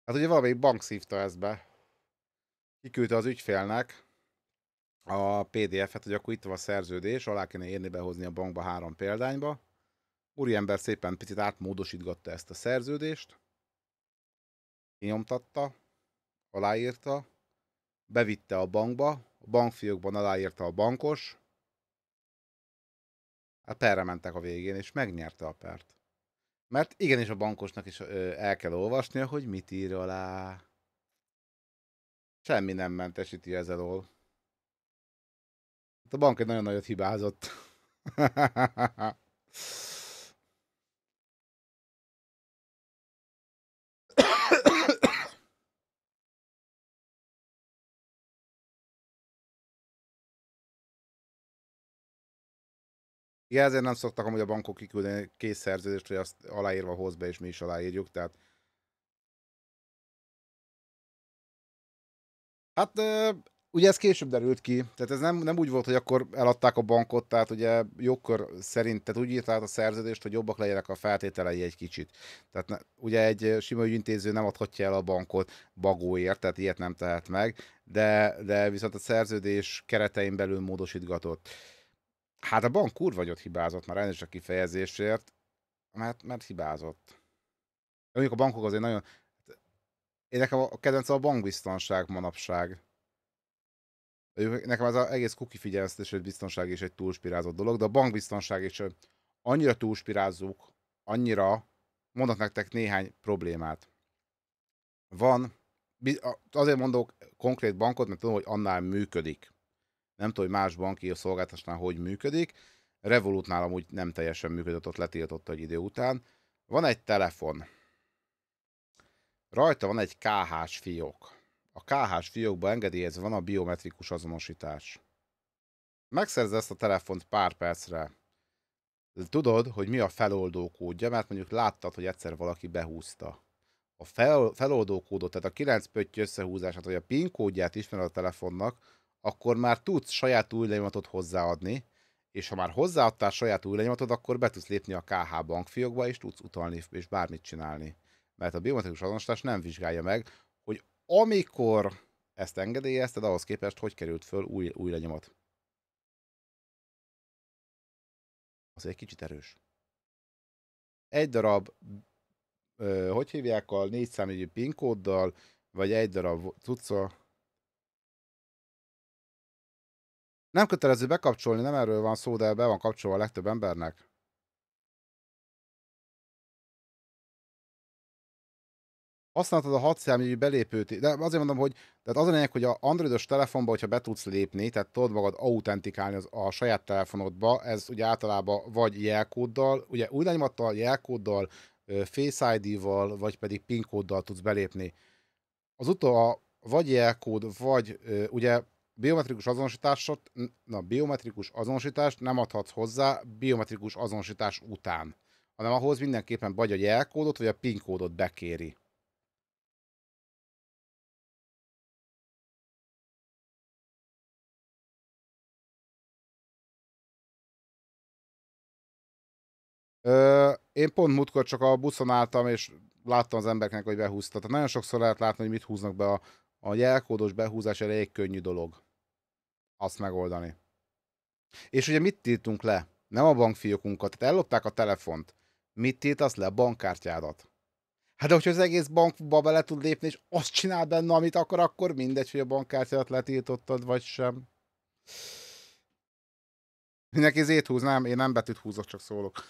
Hát ugye valami bank szívta ezt be. Kiküldte az ügyfélnek a PDF-et, hogy akkor itt van a szerződés, alá kéne érni behozni a bankba három példányba. Úriember szépen picit átmódosítgatta ezt a szerződést, kinyomtatta, aláírta, bevitte a bankba, bankfiókban aláírta a bankos, a hát perre mentek a végén, és megnyerte a pert. Mert igenis a bankosnak is el kell olvasnia, hogy mit ír alá. Semmi nem mentesíti ez hát A bank egy nagyon nagyot hibázott. Igen, ezért nem szoktak hogy a bankok kiküldeni kész szerződést, hogy azt aláírva hoz be, és mi is aláírjuk, tehát Hát ugye ez később derült ki, tehát ez nem, nem úgy volt, hogy akkor eladták a bankot, tehát ugye jogkör szerint, tehát úgy át a szerződést, hogy jobbak legyenek a feltételei egy kicsit. Tehát ne, ugye egy sima ügyintéző nem adhatja el a bankot bagóért, tehát ilyet nem tehet meg, de, de viszont a szerződés keretein belül módosítgatott. Hát a bank kurva nagyot hibázott, már elnézést a kifejezésért, mert, mert hibázott. Mondjuk a bankok azért nagyon... Én nekem a kedvenc a bankbiztonság manapság. Nekem ez az egész kuki figyelmeztetés, hogy biztonság is egy túlspirázott dolog, de a bankbiztonság is annyira túlspirázzuk, annyira mondok nektek néhány problémát. Van, azért mondok konkrét bankot, mert tudom, hogy annál működik. Nem tudom, hogy más banki szolgáltatásnál hogy működik. Revolutnál amúgy nem teljesen működött, ott letiltott egy idő után. Van egy telefon. Rajta van egy kh fiók. A kh fiókban engedélyezve van a biometrikus azonosítás. Megszerzed ezt a telefont pár percre. Tudod, hogy mi a feloldó kódja, mert mondjuk láttad, hogy egyszer valaki behúzta. A fel, feloldó kódot, tehát a 9 pötty összehúzását, vagy a PIN kódját ismered a telefonnak, akkor már tudsz saját új lenyomatot hozzáadni, és ha már hozzáadtál saját új lenyomatot, akkor be tudsz lépni a KH bankfiókba, és tudsz utalni, és bármit csinálni. Mert a biometrikus azonosítás nem vizsgálja meg, hogy amikor ezt engedélyezted, ahhoz képest hogy került föl új, új lenyomat. Az egy kicsit erős. Egy darab, ö, hogy hívják a négy számjegyű PIN kóddal, vagy egy darab cucca, Nem kötelező bekapcsolni, nem erről van szó, de be van kapcsolva a legtöbb embernek. használhatod a hatszámjegyű belépőt, de azért mondom, hogy tehát az a lényeg, hogy a androidos telefonba, hogyha be tudsz lépni, tehát tudod magad autentikálni az, a saját telefonodba, ez ugye általában vagy jelkóddal, ugye új lenyomattal, jelkóddal, Face ID-val, vagy pedig PIN kóddal tudsz belépni. Az utó a vagy jelkód, vagy ugye biometrikus azonosítást, na, biometrikus azonosítást nem adhatsz hozzá biometrikus azonosítás után, hanem ahhoz mindenképpen vagy a jelkódot, vagy a PIN kódot bekéri. Ö, én pont múltkor csak a buszon álltam, és láttam az embereknek, hogy behúzta. Tehát nagyon sokszor lehet látni, hogy mit húznak be a, a jelkódos behúzás elég könnyű dolog azt megoldani. És ugye mit tiltunk le? Nem a bankfiókunkat, tehát ellopták a telefont. Mit tiltasz le? A bankkártyádat. Hát de hogyha az egész bankba bele tud lépni, és azt csinál benne, amit akar, akkor mindegy, hogy a bankkártyádat letiltottad, vagy sem. Mindenki zét húz, nem? Én nem betűt húzok, csak szólok.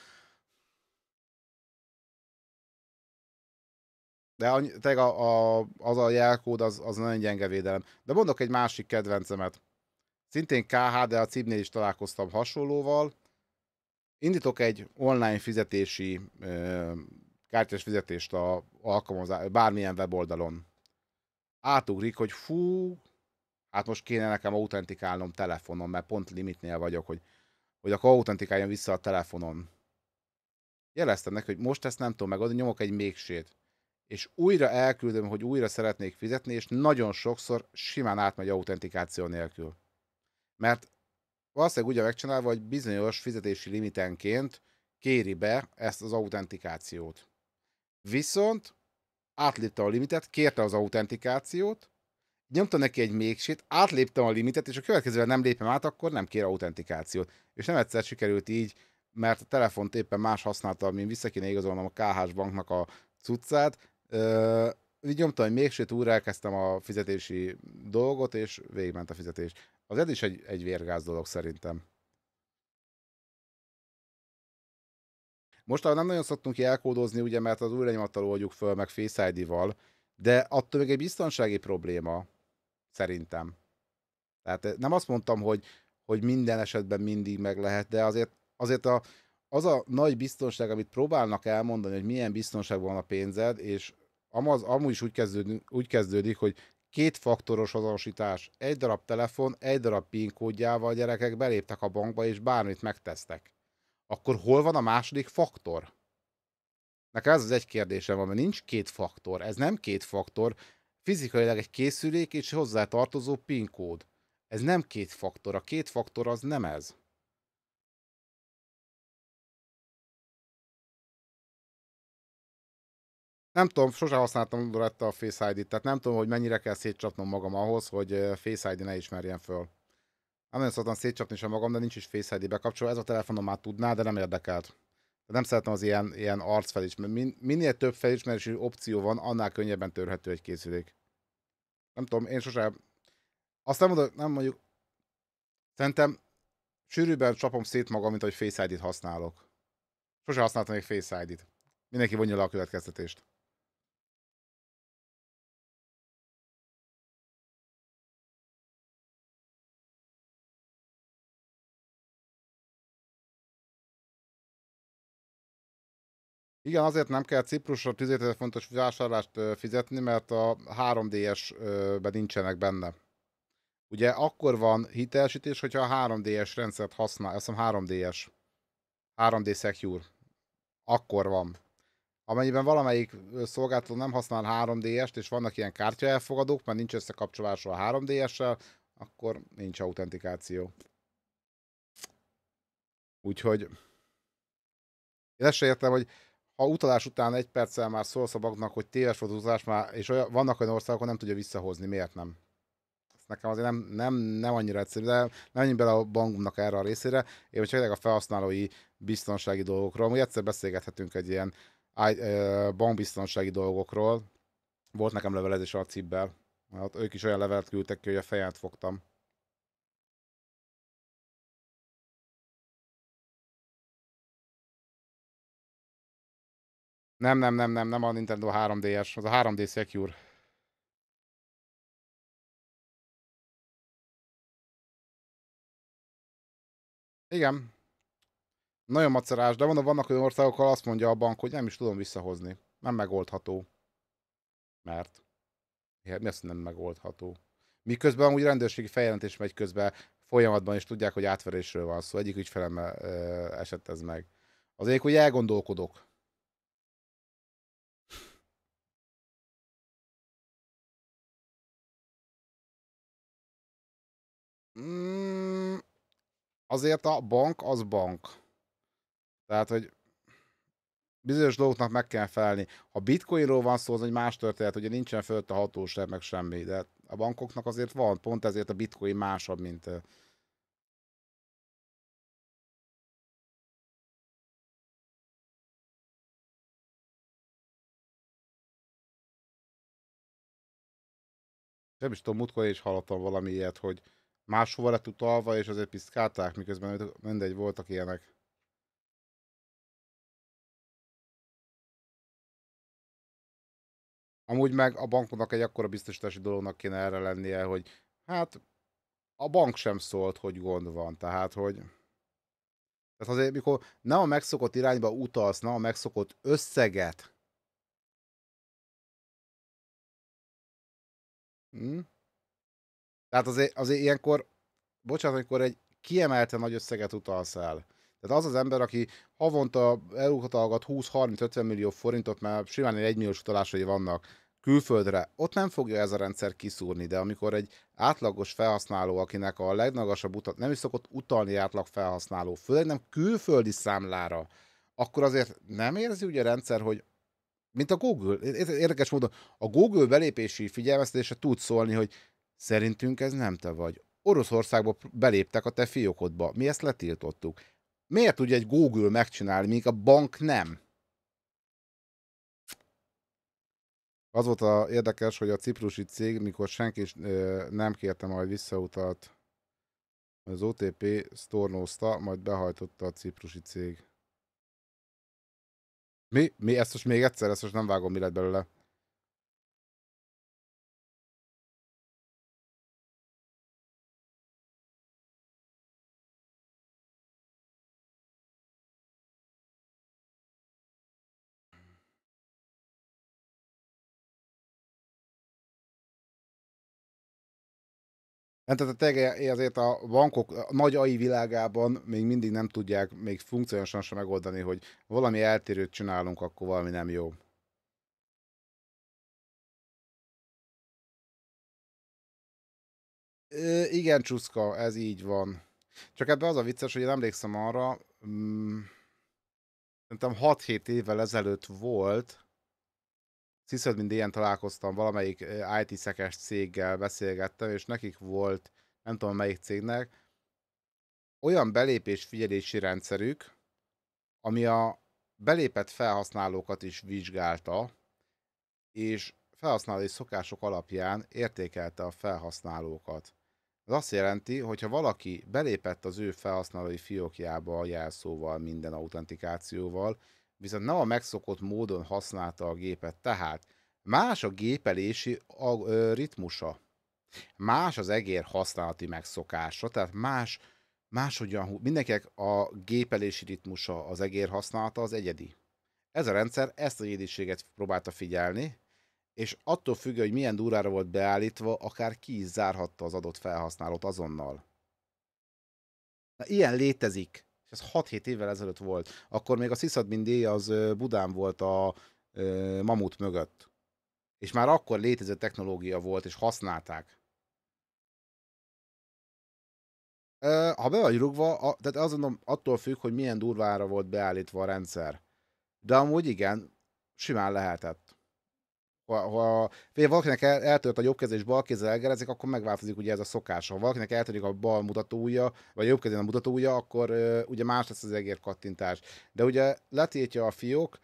De a, a, az a jelkód, az, az nagyon gyenge védelem. De mondok egy másik kedvencemet. Szintén a cibnél is találkoztam hasonlóval. Indítok egy online fizetési, kártyás fizetést a alkalmazás, bármilyen weboldalon. Átugrik, hogy fú, hát most kéne nekem autentikálnom telefonon, mert pont limitnél vagyok, hogy, hogy akkor autentikáljon vissza a telefonon. Jeleztem neki, hogy most ezt nem tudom megadni, nyomok egy mégsét. És újra elküldöm, hogy újra szeretnék fizetni, és nagyon sokszor simán átmegy autentikáció nélkül mert valószínűleg úgy a megcsinálva, hogy bizonyos fizetési limitenként kéri be ezt az autentikációt. Viszont átlépte a limitet, kérte az autentikációt, nyomta neki egy mégsét, átléptem a limitet, és a következővel nem lépem át, akkor nem kér autentikációt. És nem egyszer sikerült így, mert a telefont éppen más használta, mint vissza kéne igazolnom a KH banknak a cuccát. Ö, így nyomtam egy mégsét, újra elkezdtem a fizetési dolgot, és végigment a fizetés. Az ez is egy, egy vérgáz dolog szerintem. Most nem nagyon szoktunk elkódozni, ugye, mert az új lenyomattal oldjuk föl, meg Face ID-val, de attól még egy biztonsági probléma, szerintem. Tehát eh, nem azt mondtam, hogy, hogy minden esetben mindig meg lehet, de azért, azért a, az a nagy biztonság, amit próbálnak elmondani, hogy milyen biztonságban van a pénzed, és amaz, amúgy is úgy kezdődik, úgy kezdődik, hogy két faktoros azonosítás, egy darab telefon, egy darab PIN kódjával gyerekek beléptek a bankba és bármit megtesztek. Akkor hol van a második faktor? Nekem ez az egy kérdésem van, mert nincs két faktor, ez nem két faktor, fizikailag egy készülék és hozzá tartozó PIN kód. Ez nem két faktor, a két faktor az nem ez. nem tudom, sosem használtam rajta a Face ID-t, tehát nem tudom, hogy mennyire kell szétcsapnom magam ahhoz, hogy Face ID ne ismerjen föl. Nem nagyon szoktam szétcsapni sem magam, de nincs is Face ID bekapcsolva. Ez a telefonom már tudná, de nem érdekelt. Nem szeretem az ilyen, ilyen arcfelismerés. Min, minél több felismerési opció van, annál könnyebben törhető egy készülék. Nem tudom, én sosem. Azt nem mondom, nem mondjuk... Szerintem sűrűbben csapom szét magam, mint hogy Face ID-t használok. Sose használtam még Face ID-t. Mindenki vonja le a következtetést. Igen, azért nem kell Ciprusra 10 ezer fontos vásárlást fizetni, mert a 3DS-ben nincsenek benne. Ugye akkor van hitelesítés, hogyha a 3DS rendszert használ, azt hiszem 3DS, 3D Secure. Akkor van. Amennyiben valamelyik szolgáltató nem használ 3DS-t, és vannak ilyen kártya elfogadók, mert nincs összekapcsolása a 3DS-sel, akkor nincs autentikáció. Úgyhogy én ezt sem értem, hogy ha utalás után egy perccel már szólsz a banknak, hogy téves volt az utalás, már, és olyan, vannak olyan országok, ahol nem tudja visszahozni, miért nem? Ez nekem azért nem, nem, nem annyira egyszerű, de nem menjünk bele a banknak erre a részére. Én csak a felhasználói biztonsági dolgokról, mi egyszer beszélgethetünk egy ilyen bankbiztonsági dolgokról. Volt nekem levelezés a cibbel, hát ők is olyan levelet küldtek ki, hogy a fejét fogtam. Nem, nem, nem, nem, nem a Nintendo 3DS, az a 3D Secure. Igen. Nagyon macerás, de mondom, vannak olyan országok, ahol azt mondja a bank, hogy nem is tudom visszahozni. Nem megoldható. Mert. mi azt nem megoldható? Miközben amúgy rendőrségi feljelentés megy közben folyamatban, és tudják, hogy átverésről van szó. Egyik ügyfelem esett ez meg. Azért, hogy elgondolkodok. Mm, azért a bank az bank. Tehát, hogy bizonyos dolgoknak meg kell felelni. Ha bitcoinról van szó, az egy más történet, ugye nincsen fölött a hatóság, meg semmi, de a bankoknak azért van, pont ezért a bitcoin másabb, mint... Nem is tudom, múltkor is hallottam valami ilyet, hogy máshova lett utalva, és azért piszkálták, miközben mindegy, voltak ilyenek. Amúgy meg a banknak egy akkora biztosítási dolognak kéne erre lennie, hogy hát a bank sem szólt, hogy gond van, tehát hogy... Tehát azért, mikor nem a megszokott irányba utalsz, nem a megszokott összeget, Hmm? Tehát azért, azért ilyenkor, bocsánat, amikor egy kiemelte nagy összeget utalsz el, tehát az az ember, aki havonta elutalgat 20-30-50 millió forintot, mert simán egy milliós utalásai vannak külföldre, ott nem fogja ez a rendszer kiszúrni, de amikor egy átlagos felhasználó, akinek a legnagasabb utat nem is szokott utalni átlag felhasználó, főleg nem külföldi számlára, akkor azért nem érzi ugye a rendszer, hogy mint a Google, érdekes módon, a Google belépési figyelmeztetése tud szólni, hogy Szerintünk ez nem te vagy. Oroszországba beléptek a te fiókodba. Mi ezt letiltottuk. Miért tudja egy Google megcsinálni, míg a bank nem? Az volt a érdekes, hogy a ciprusi cég, mikor senki is, nem kérte majd visszautalt, az OTP sztornózta, majd behajtotta a ciprusi cég. Mi? Mi? Ezt most még egyszer? Ezt most nem vágom, mi lett belőle. Nem, tehát a tege azért a bankok a nagy AI világában még mindig nem tudják még funkcionálisan sem megoldani, hogy valami eltérőt csinálunk, akkor valami nem jó. Ö, igen, csúszka, ez így van. Csak ebben az a vicces, hogy én emlékszem arra, mm, szerintem 6-7 évvel ezelőtt volt, Sziszed, mint ilyen találkoztam, valamelyik IT-szekes céggel beszélgettem, és nekik volt, nem tudom melyik cégnek, olyan belépés figyelési rendszerük, ami a belépett felhasználókat is vizsgálta, és felhasználói szokások alapján értékelte a felhasználókat. Ez azt jelenti, hogy ha valaki belépett az ő felhasználói fiókjába a jelszóval, minden autentikációval, viszont nem a megszokott módon használta a gépet, tehát más a gépelési ritmusa, más az egér használati megszokása, tehát más, más máshogyan, mindenkinek a gépelési ritmusa, az egér használata az egyedi. Ez a rendszer ezt a egyediséget próbálta figyelni, és attól függő, hogy milyen durára volt beállítva, akár ki is zárhatta az adott felhasználót azonnal. Na, ilyen létezik ez 6-7 évvel ezelőtt volt. Akkor még a sziszadmin D az Budán volt a mamut mögött. És már akkor létező technológia volt, és használták. Ha be vagy rúgva, tehát azt mondom, attól függ, hogy milyen durvára volt beállítva a rendszer. De amúgy igen, simán lehetett ha, ha figyelj, valakinek el, eltört a jobb kez és bal kézzel elgerezik, akkor megváltozik ugye ez a szokás. Ha valakinek eltörik a bal mutatója, vagy a jobb kezén a mutatója, akkor ö, ugye más lesz az egér kattintás. De ugye letiltja a fiók,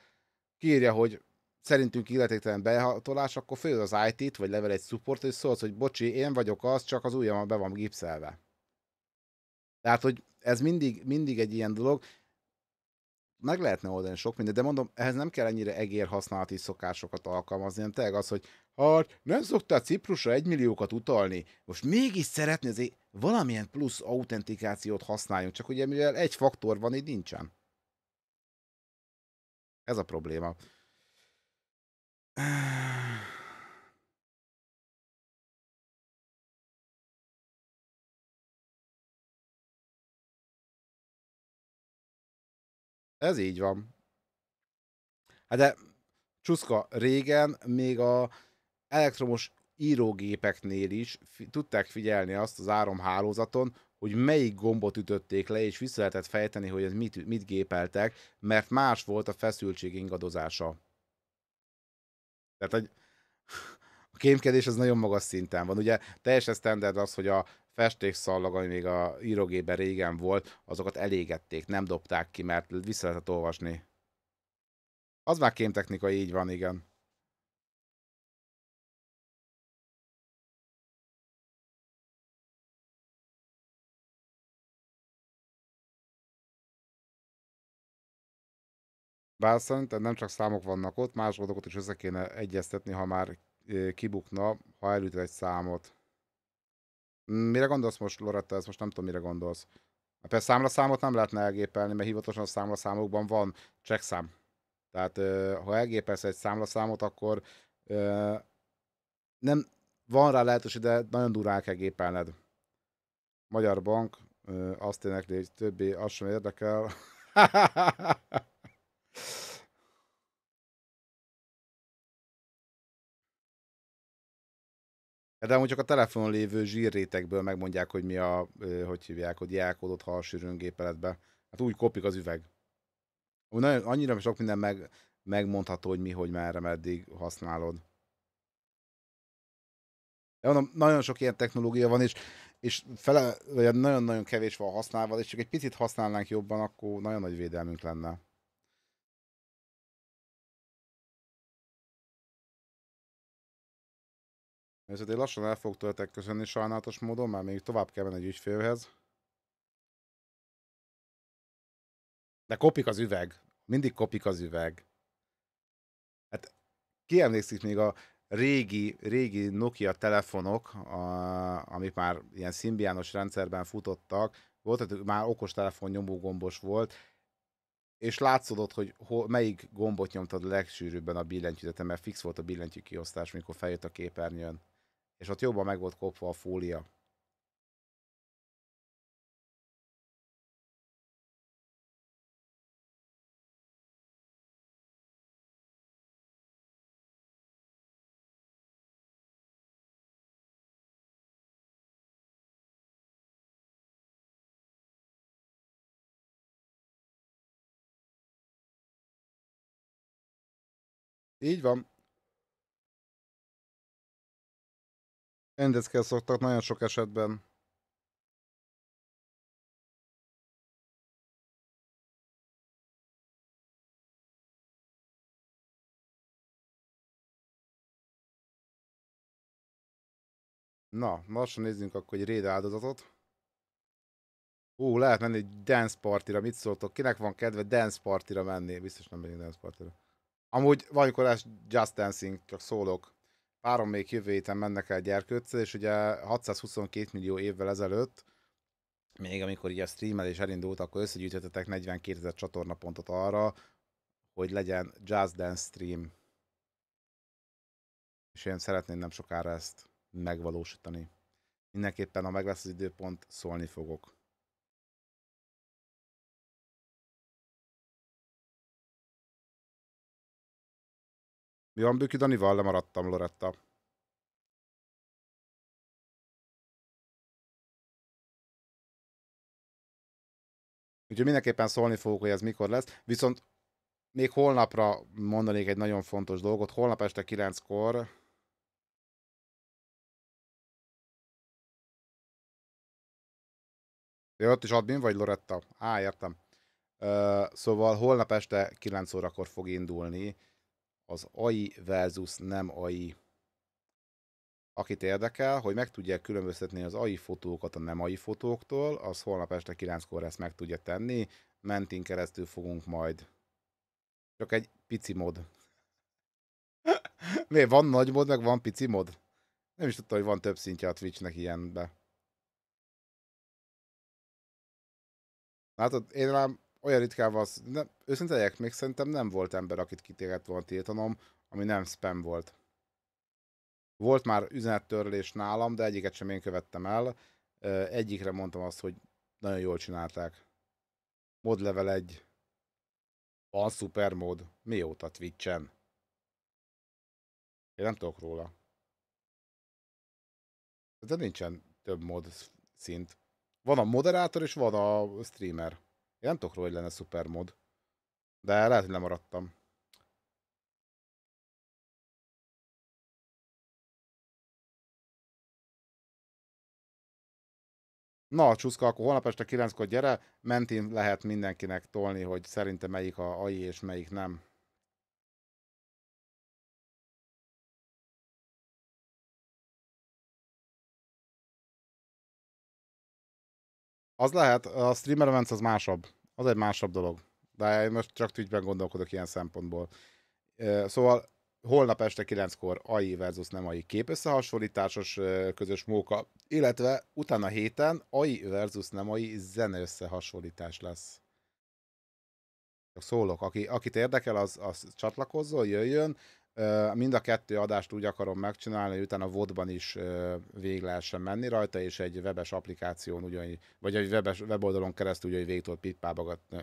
kiírja, hogy szerintünk illetéktelen behatolás, akkor fő az IT-t, vagy level egy support, és szólsz, hogy bocsi, én vagyok az, csak az ujjam be van gipszelve. Tehát, hogy ez mindig, mindig egy ilyen dolog, meg lehetne oldani sok mindent, de mondom, ehhez nem kell ennyire egér használati szokásokat alkalmazni, hanem tényleg az, hogy ha hát, nem szoktál Ciprusra egymilliókat utalni, most mégis szeretné azért valamilyen plusz autentikációt használjunk, csak ugye mivel egy faktor van, így nincsen. Ez a probléma. Ez így van. Hát de Csuszka, régen még a elektromos írógépeknél is fi- tudták figyelni azt az áramhálózaton, hogy melyik gombot ütötték le, és vissza lehetett fejteni, hogy ez mit, mit gépeltek, mert más volt a feszültség ingadozása. Tehát, hogy a kémkedés az nagyon magas szinten van. Ugye teljesen standard az, hogy a festékszallag, ami még a írógében régen volt, azokat elégették, nem dobták ki, mert vissza lehetett olvasni. Az már kémtechnika, így van, igen. Bár szerintem nem csak számok vannak ott, más adatokat is össze kéne egyeztetni, ha már eh, kibukna, ha elüt egy számot. Mire gondolsz most, Loretta? Ez most nem tudom, mire gondolsz. Mert hát persze számlaszámot nem lehetne elgépelni, mert hivatalosan a számlaszámokban van csekszám. Tehát ha elgépelsz egy számlaszámot, akkor nem van rá lehetőség, de nagyon durán kell gépelned. Magyar Bank, azt énekli, hogy többi, azt sem érdekel. Hát de amúgy csak a telefonon lévő zsírrétekből megmondják, hogy mi a, hogy hívják, hogy jelkódot, ha a Hát úgy kopik az üveg. nagyon, annyira sok minden meg, megmondható, hogy mi, hogy merre, meddig használod. De mondom, nagyon sok ilyen technológia van, és, és fele, vagy hát nagyon-nagyon kevés van használva, és csak egy picit használnánk jobban, akkor nagyon nagy védelmünk lenne. ezért én lassan el fogok tőletek köszönni sajnálatos módon, mert még tovább kell menni egy ügyfélhez. De kopik az üveg. Mindig kopik az üveg. Hát ki emlékszik még a régi, régi Nokia telefonok, a, amik már ilyen szimbiános rendszerben futottak, volt, tehát már okostelefon nyomógombos volt, és látszódott, hogy ho, melyik gombot nyomtad a legsűrűbben a billentyűzetem, mert fix volt a billentyű kiosztás, mikor feljött a képernyőn és ott jobban meg volt kopva a fólia. Így van. Rendezkel szoktak nagyon sok esetben. Na, lassan nézzünk akkor egy réd áldozatot. Ú, lehet menni egy dance partira, mit szóltok? Kinek van kedve dance partira menni? Biztos nem megyünk dance partira. Amúgy valamikor lesz just dancing, csak szólok párom még jövő héten mennek el gyerkőccel, és ugye 622 millió évvel ezelőtt, még amikor így a streamelés elindult, akkor összegyűjtöttetek 42 ezer csatornapontot arra, hogy legyen Jazz Dance stream. És én szeretném nem sokára ezt megvalósítani. Mindenképpen, ha meg lesz az időpont, szólni fogok. van Bükki Danival lemaradtam, Loretta. Úgyhogy mindenképpen szólni fogok, hogy ez mikor lesz. Viszont még holnapra mondanék egy nagyon fontos dolgot. Holnap este 9-kor Ja, ott is admin vagy Loretta? Á, értem. Uh, szóval holnap este 9 órakor fog indulni az AI versus nem AI. Akit érdekel, hogy meg tudják különböztetni az AI fotókat a nem AI fotóktól, az holnap este 9-kor ezt meg tudja tenni, mentin keresztül fogunk majd. Csak egy pici mod. Miért van nagy mod, meg van pici mod? Nem is tudtam, hogy van több szintje a Twitchnek ilyenbe. Látod, én már olyan ritkán van, nem, őszinte legyek, még szerintem nem volt ember, akit kitérett volna tiltanom, ami nem spam volt. Volt már üzenettörlés nálam, de egyiket sem én követtem el. Egyikre mondtam azt, hogy nagyon jól csinálták. Mod level 1. Van mód. Mióta Twitch-en? Én nem tudok róla. De nincsen több mod szint. Van a moderátor és van a streamer. Én nem tudok róla, hogy lenne mod, De lehet, hogy lemaradtam. Na, csúszka, akkor holnap este 9-kor gyere, mentén lehet mindenkinek tolni, hogy szerintem melyik a AI és melyik nem. Az lehet, a streamer events az másabb. Az egy másabb dolog. De én most csak tügyben gondolkodok ilyen szempontból. Szóval holnap este 9-kor AI versus nem AI képösszehasonlításos közös móka, illetve utána héten AI versus nem AI zene összehasonlítás lesz. Szólok, aki, akit érdekel, az, az csatlakozzon, jöjjön. Mind a kettő adást úgy akarom megcsinálni, hogy utána vodban is végig lehessen menni rajta, és egy webes applikáción, ugyan, vagy egy webes, weboldalon keresztül ugyan végig tud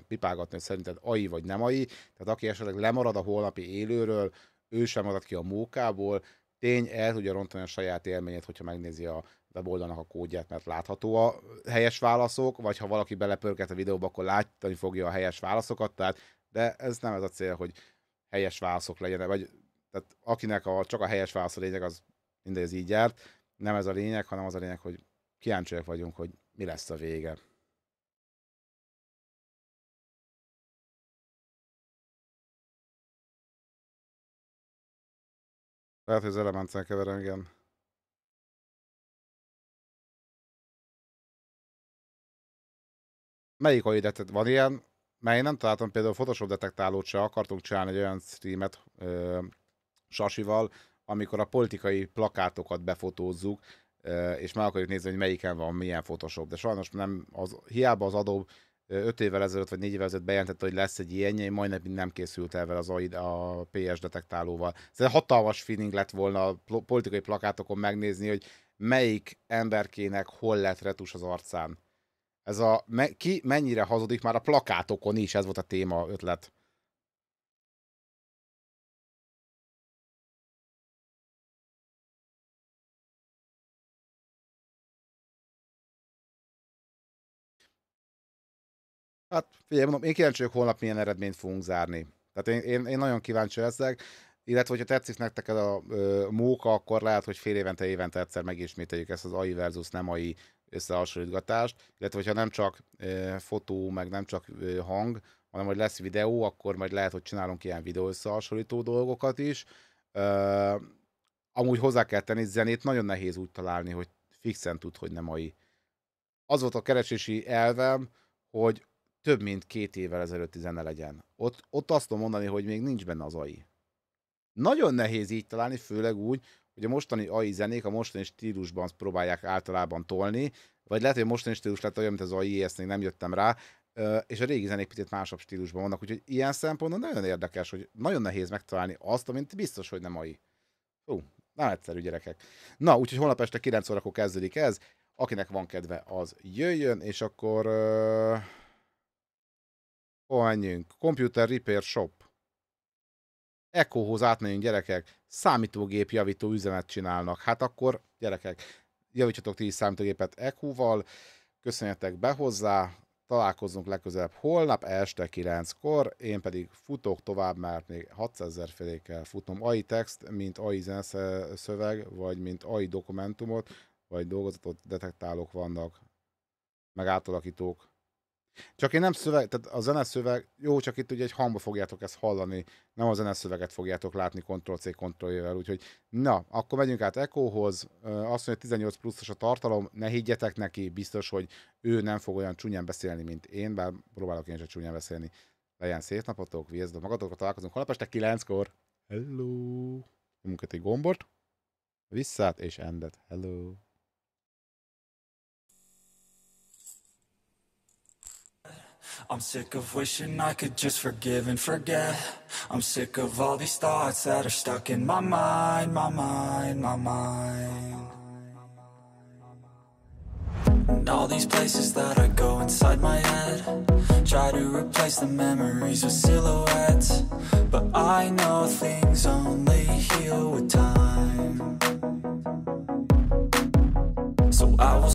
pipálgatni, hogy szerinted AI vagy nem AI. Tehát aki esetleg lemarad a holnapi élőről, ő sem marad ki a mókából, tény el tudja rontani a saját élményét, hogyha megnézi a weboldalnak a kódját, mert látható a helyes válaszok, vagy ha valaki belepörget a videóba, akkor látni fogja a helyes válaszokat, tehát, de ez nem ez a cél, hogy helyes válaszok legyenek, vagy tehát akinek a, csak a helyes válasz a lényeg, az mindegy, ez így járt. Nem ez a lényeg, hanem az a lényeg, hogy kíváncsiak vagyunk, hogy mi lesz a vége. Lehet, hogy az elemencen keverem, igen. Melyik a idetet? Van ilyen? Mert én nem találtam például Photoshop detektálót se, akartunk csinálni egy olyan streamet, sasival, amikor a politikai plakátokat befotózzuk, és meg akarjuk nézni, hogy melyiken van milyen Photoshop. De sajnos nem, az, hiába az adó 5 évvel ezelőtt vagy 4 évvel ezelőtt bejelentette, hogy lesz egy ilyen, én majdnem nem készült el vele az AI, a PS detektálóval. Ez egy hatalmas feeling lett volna a politikai plakátokon megnézni, hogy melyik emberkének hol lett retus az arcán. Ez a, ki mennyire hazudik már a plakátokon is, ez volt a téma ötlet. Hát figyelj, mondom, én kíváncsi vagyok holnap milyen eredményt fogunk zárni. Tehát én, én, én nagyon kíváncsi leszek, illetve hogyha tetszik nektek ez a ö, móka, akkor lehet, hogy fél évente, évente egyszer megismételjük ezt az AI versus nem AI összehasonlítgatást, illetve hogyha nem csak ö, fotó, meg nem csak ö, hang, hanem hogy lesz videó, akkor majd lehet, hogy csinálunk ilyen videó összehasonlító dolgokat is. Ö, amúgy hozzá kell tenni, zenét nagyon nehéz úgy találni, hogy fixen tud, hogy nem AI. Az volt a keresési elvem, hogy több mint két évvel ezelőtti zene legyen. Ott, ott azt tudom mondani, hogy még nincs benne az AI. Nagyon nehéz így találni, főleg úgy, hogy a mostani AI zenék a mostani stílusban próbálják általában tolni, vagy lehet, hogy a mostani stílus lett olyan, mint az AI, ezt még nem jöttem rá, és a régi zenék picit másabb stílusban vannak, úgyhogy ilyen szempontból nagyon érdekes, hogy nagyon nehéz megtalálni azt, amit biztos, hogy nem AI. Ú, nem egyszerű gyerekek. Na, úgyhogy holnap este 9 órakor kezdődik ez, akinek van kedve, az jöjjön, és akkor... Uh menjünk? Computer Repair Shop. Echohoz átmenjünk, gyerekek. Számítógép javító üzemet csinálnak. Hát akkor gyerekek, javítsatok ti is számítógépet Ekóval. Köszönjetek be hozzá. Találkozunk legközelebb holnap este 9-kor, én pedig futok tovább, mert még 600 ezer felé kell futnom AI text, mint AI szöveg, vagy mint AI dokumentumot, vagy dolgozatot detektálók vannak, meg átalakítók. Csak én nem szöveg, tehát a zeneszöveg, jó, csak itt ugye egy hangba fogjátok ezt hallani, nem a zeneszöveget fogjátok látni Ctrl-C, Ctrl-vel, úgyhogy na, akkor megyünk át Echo-hoz, azt mondja, hogy 18 pluszos a tartalom, ne higgyetek neki, biztos, hogy ő nem fog olyan csúnyán beszélni, mint én, bár próbálok én sem csúnyán beszélni. Legyen szép napotok, vigyázzatok magatokat, találkozunk holnap este 9-kor. Hello! Nyomunk egy gombot, visszát és endet. Hello! I'm sick of wishing I could just forgive and forget I'm sick of all these thoughts that are stuck in my mind, my mind, my mind And all these places that I go inside my head Try to replace the memories with silhouettes But I know things only heal with time